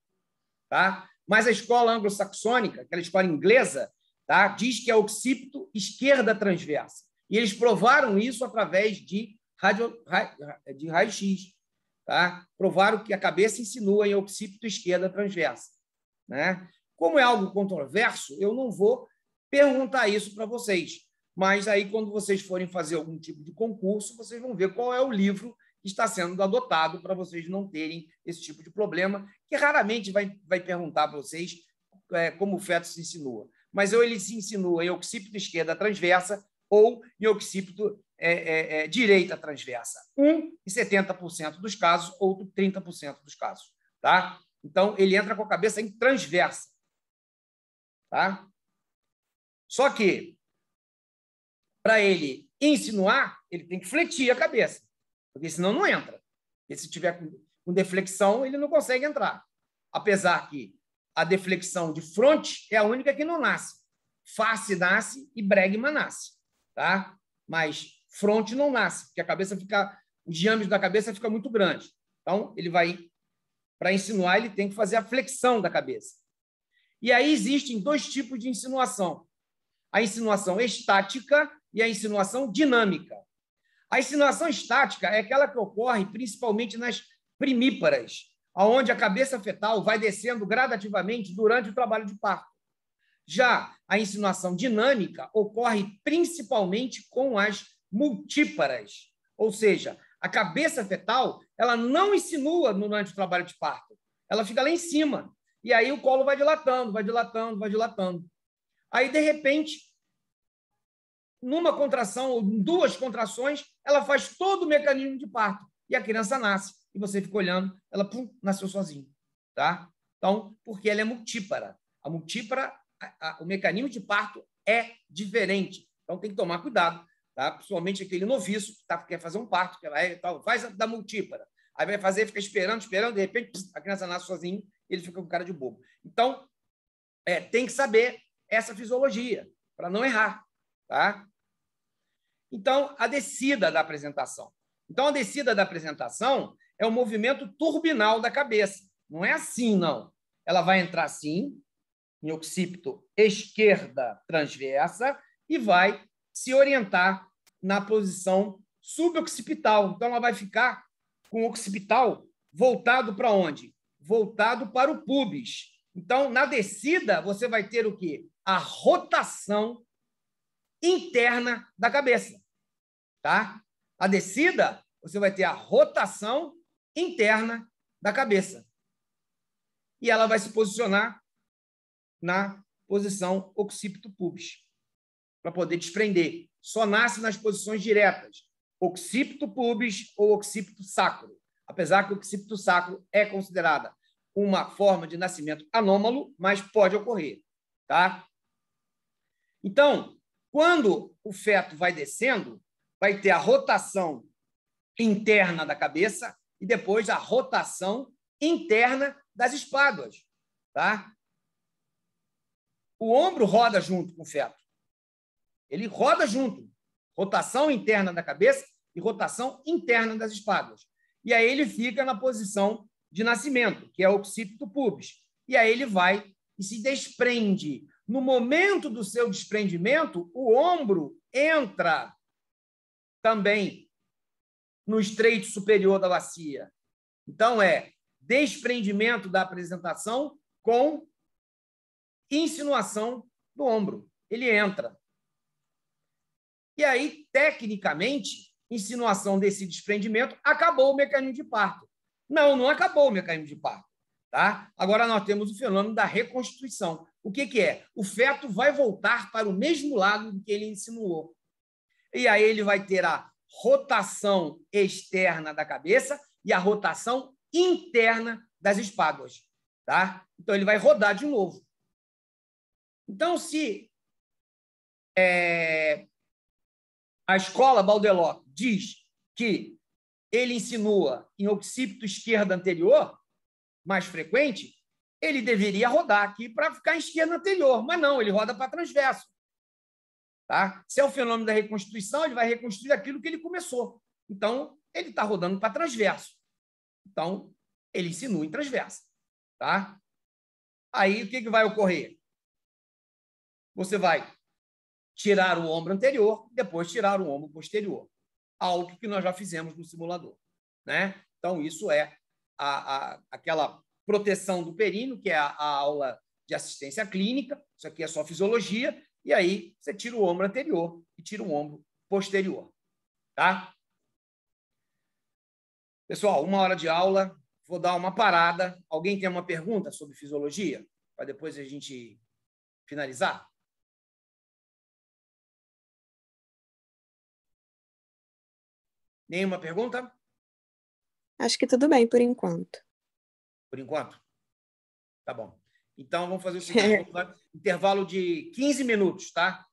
Tá? Mas a escola anglo-saxônica, aquela escola inglesa, tá? diz que é o occipito esquerda transversa. E eles provaram isso através de raio de raio -x. Tá? Provaram que a cabeça insinua em occipito esquerda transversa. Né? Como é algo controverso, eu não vou perguntar isso para vocês. Mas aí, quando vocês forem fazer algum tipo de concurso, vocês vão ver qual é o livro que está sendo adotado para vocês não terem esse tipo de problema, que raramente vai, vai perguntar para vocês é, como o feto se insinua. Mas ou ele se insinua em occipito esquerda transversa ou em occipito é, é, é, direita transversa. Um em 70% dos casos, outro 30% dos casos. Tá? Então, ele entra com a cabeça em transversa. Tá? Só que, para ele insinuar, ele tem que fletir a cabeça, porque senão não entra. E se tiver com, com deflexão, ele não consegue entrar. Apesar que a deflexão de fronte é a única que não nasce. Face nasce e bregma nasce. Tá? Mas fronte não nasce, porque a cabeça fica, o diâmetro da cabeça fica muito grande. Então, ele vai, para insinuar, ele tem que fazer a flexão da cabeça. E aí existem dois tipos de insinuação: a insinuação estática e a insinuação dinâmica. A insinuação estática é aquela que ocorre principalmente nas primíparas, aonde a cabeça fetal vai descendo gradativamente durante o trabalho de parto. Já a insinuação dinâmica ocorre principalmente com as multíparas, ou seja, a cabeça fetal ela não insinua durante o trabalho de parto, ela fica lá em cima. E aí o colo vai dilatando, vai dilatando, vai dilatando. Aí, de repente, numa contração ou duas contrações, ela faz todo o mecanismo de parto. E a criança nasce. E você fica olhando, ela pum, nasceu sozinha. Tá? Então, porque ela é multípara. A multípara, a, a, o mecanismo de parto é diferente. Então, tem que tomar cuidado tá? principalmente aquele noviço que tá, quer fazer um parto, que ela é tal, faz da multípara. Aí vai fazer, fica esperando, esperando, de repente a criança nasce sozinha ele fica com cara de bobo. Então, é, tem que saber essa fisiologia para não errar. Tá? Então, a descida da apresentação. Então, a descida da apresentação é o movimento turbinal da cabeça. Não é assim, não. Ela vai entrar assim, em occipito esquerda transversa, e vai se orientar na posição suboccipital. Então, ela vai ficar com o occipital voltado para onde? Voltado para o pubis. Então, na descida, você vai ter o quê? A rotação interna da cabeça, tá? A descida, você vai ter a rotação interna da cabeça. E ela vai se posicionar na posição occipito pubis para poder desprender. Só nasce nas posições diretas, occipito pubis ou occipito sacro. Apesar que o occipito sacro é considerada uma forma de nascimento anômalo, mas pode ocorrer, tá? Então, quando o feto vai descendo, vai ter a rotação interna da cabeça e depois a rotação interna das espáduas, tá? O ombro roda junto com o feto. Ele roda junto. Rotação interna da cabeça e rotação interna das espáduas. E aí ele fica na posição de nascimento, que é o occipito pubis. E aí ele vai e se desprende. No momento do seu desprendimento, o ombro entra também no estreito superior da bacia. Então é desprendimento da apresentação com insinuação do ombro. Ele entra. E aí, tecnicamente, insinuação desse desprendimento, acabou o mecanismo de parto. Não, não acabou o mecanismo de parto. Tá? Agora nós temos o fenômeno da reconstituição. O que, que é? O feto vai voltar para o mesmo lado que ele insinuou. E aí ele vai ter a rotação externa da cabeça e a rotação interna das espáduas. Tá? Então ele vai rodar de novo. Então, se é, a escola Baldeló diz que ele insinua em occipito esquerda anterior, mais frequente, ele deveria rodar aqui para ficar em esquerda anterior, mas não, ele roda para transverso. Tá? Se é o fenômeno da reconstituição, ele vai reconstruir aquilo que ele começou. Então, ele está rodando para transverso. Então, ele insinua em transverso. Tá? Aí, o que, que vai ocorrer? Você vai tirar o ombro anterior, depois tirar o ombro posterior. Algo que nós já fizemos no simulador. Né? Então, isso é a, a, aquela proteção do períneo, que é a, a aula de assistência clínica, isso aqui é só fisiologia, e aí você tira o ombro anterior e tira o ombro posterior. Tá? Pessoal, uma hora de aula, vou dar uma parada. Alguém tem uma pergunta sobre fisiologia? Para depois a gente finalizar? Nenhuma pergunta? Acho que tudo bem por enquanto. Por enquanto? Tá bom. Então vamos fazer o seguinte: intervalo de 15 minutos, tá?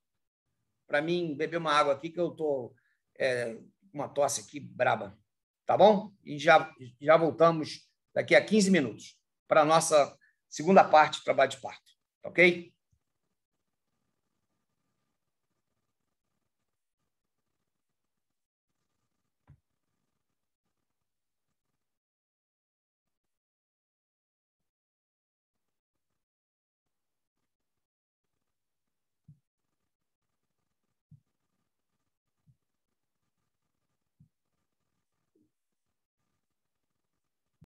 Para mim beber uma água aqui, que eu tô é, uma tosse aqui braba. Tá bom? E já, já voltamos daqui a 15 minutos para a nossa segunda parte do trabalho de parto. Ok?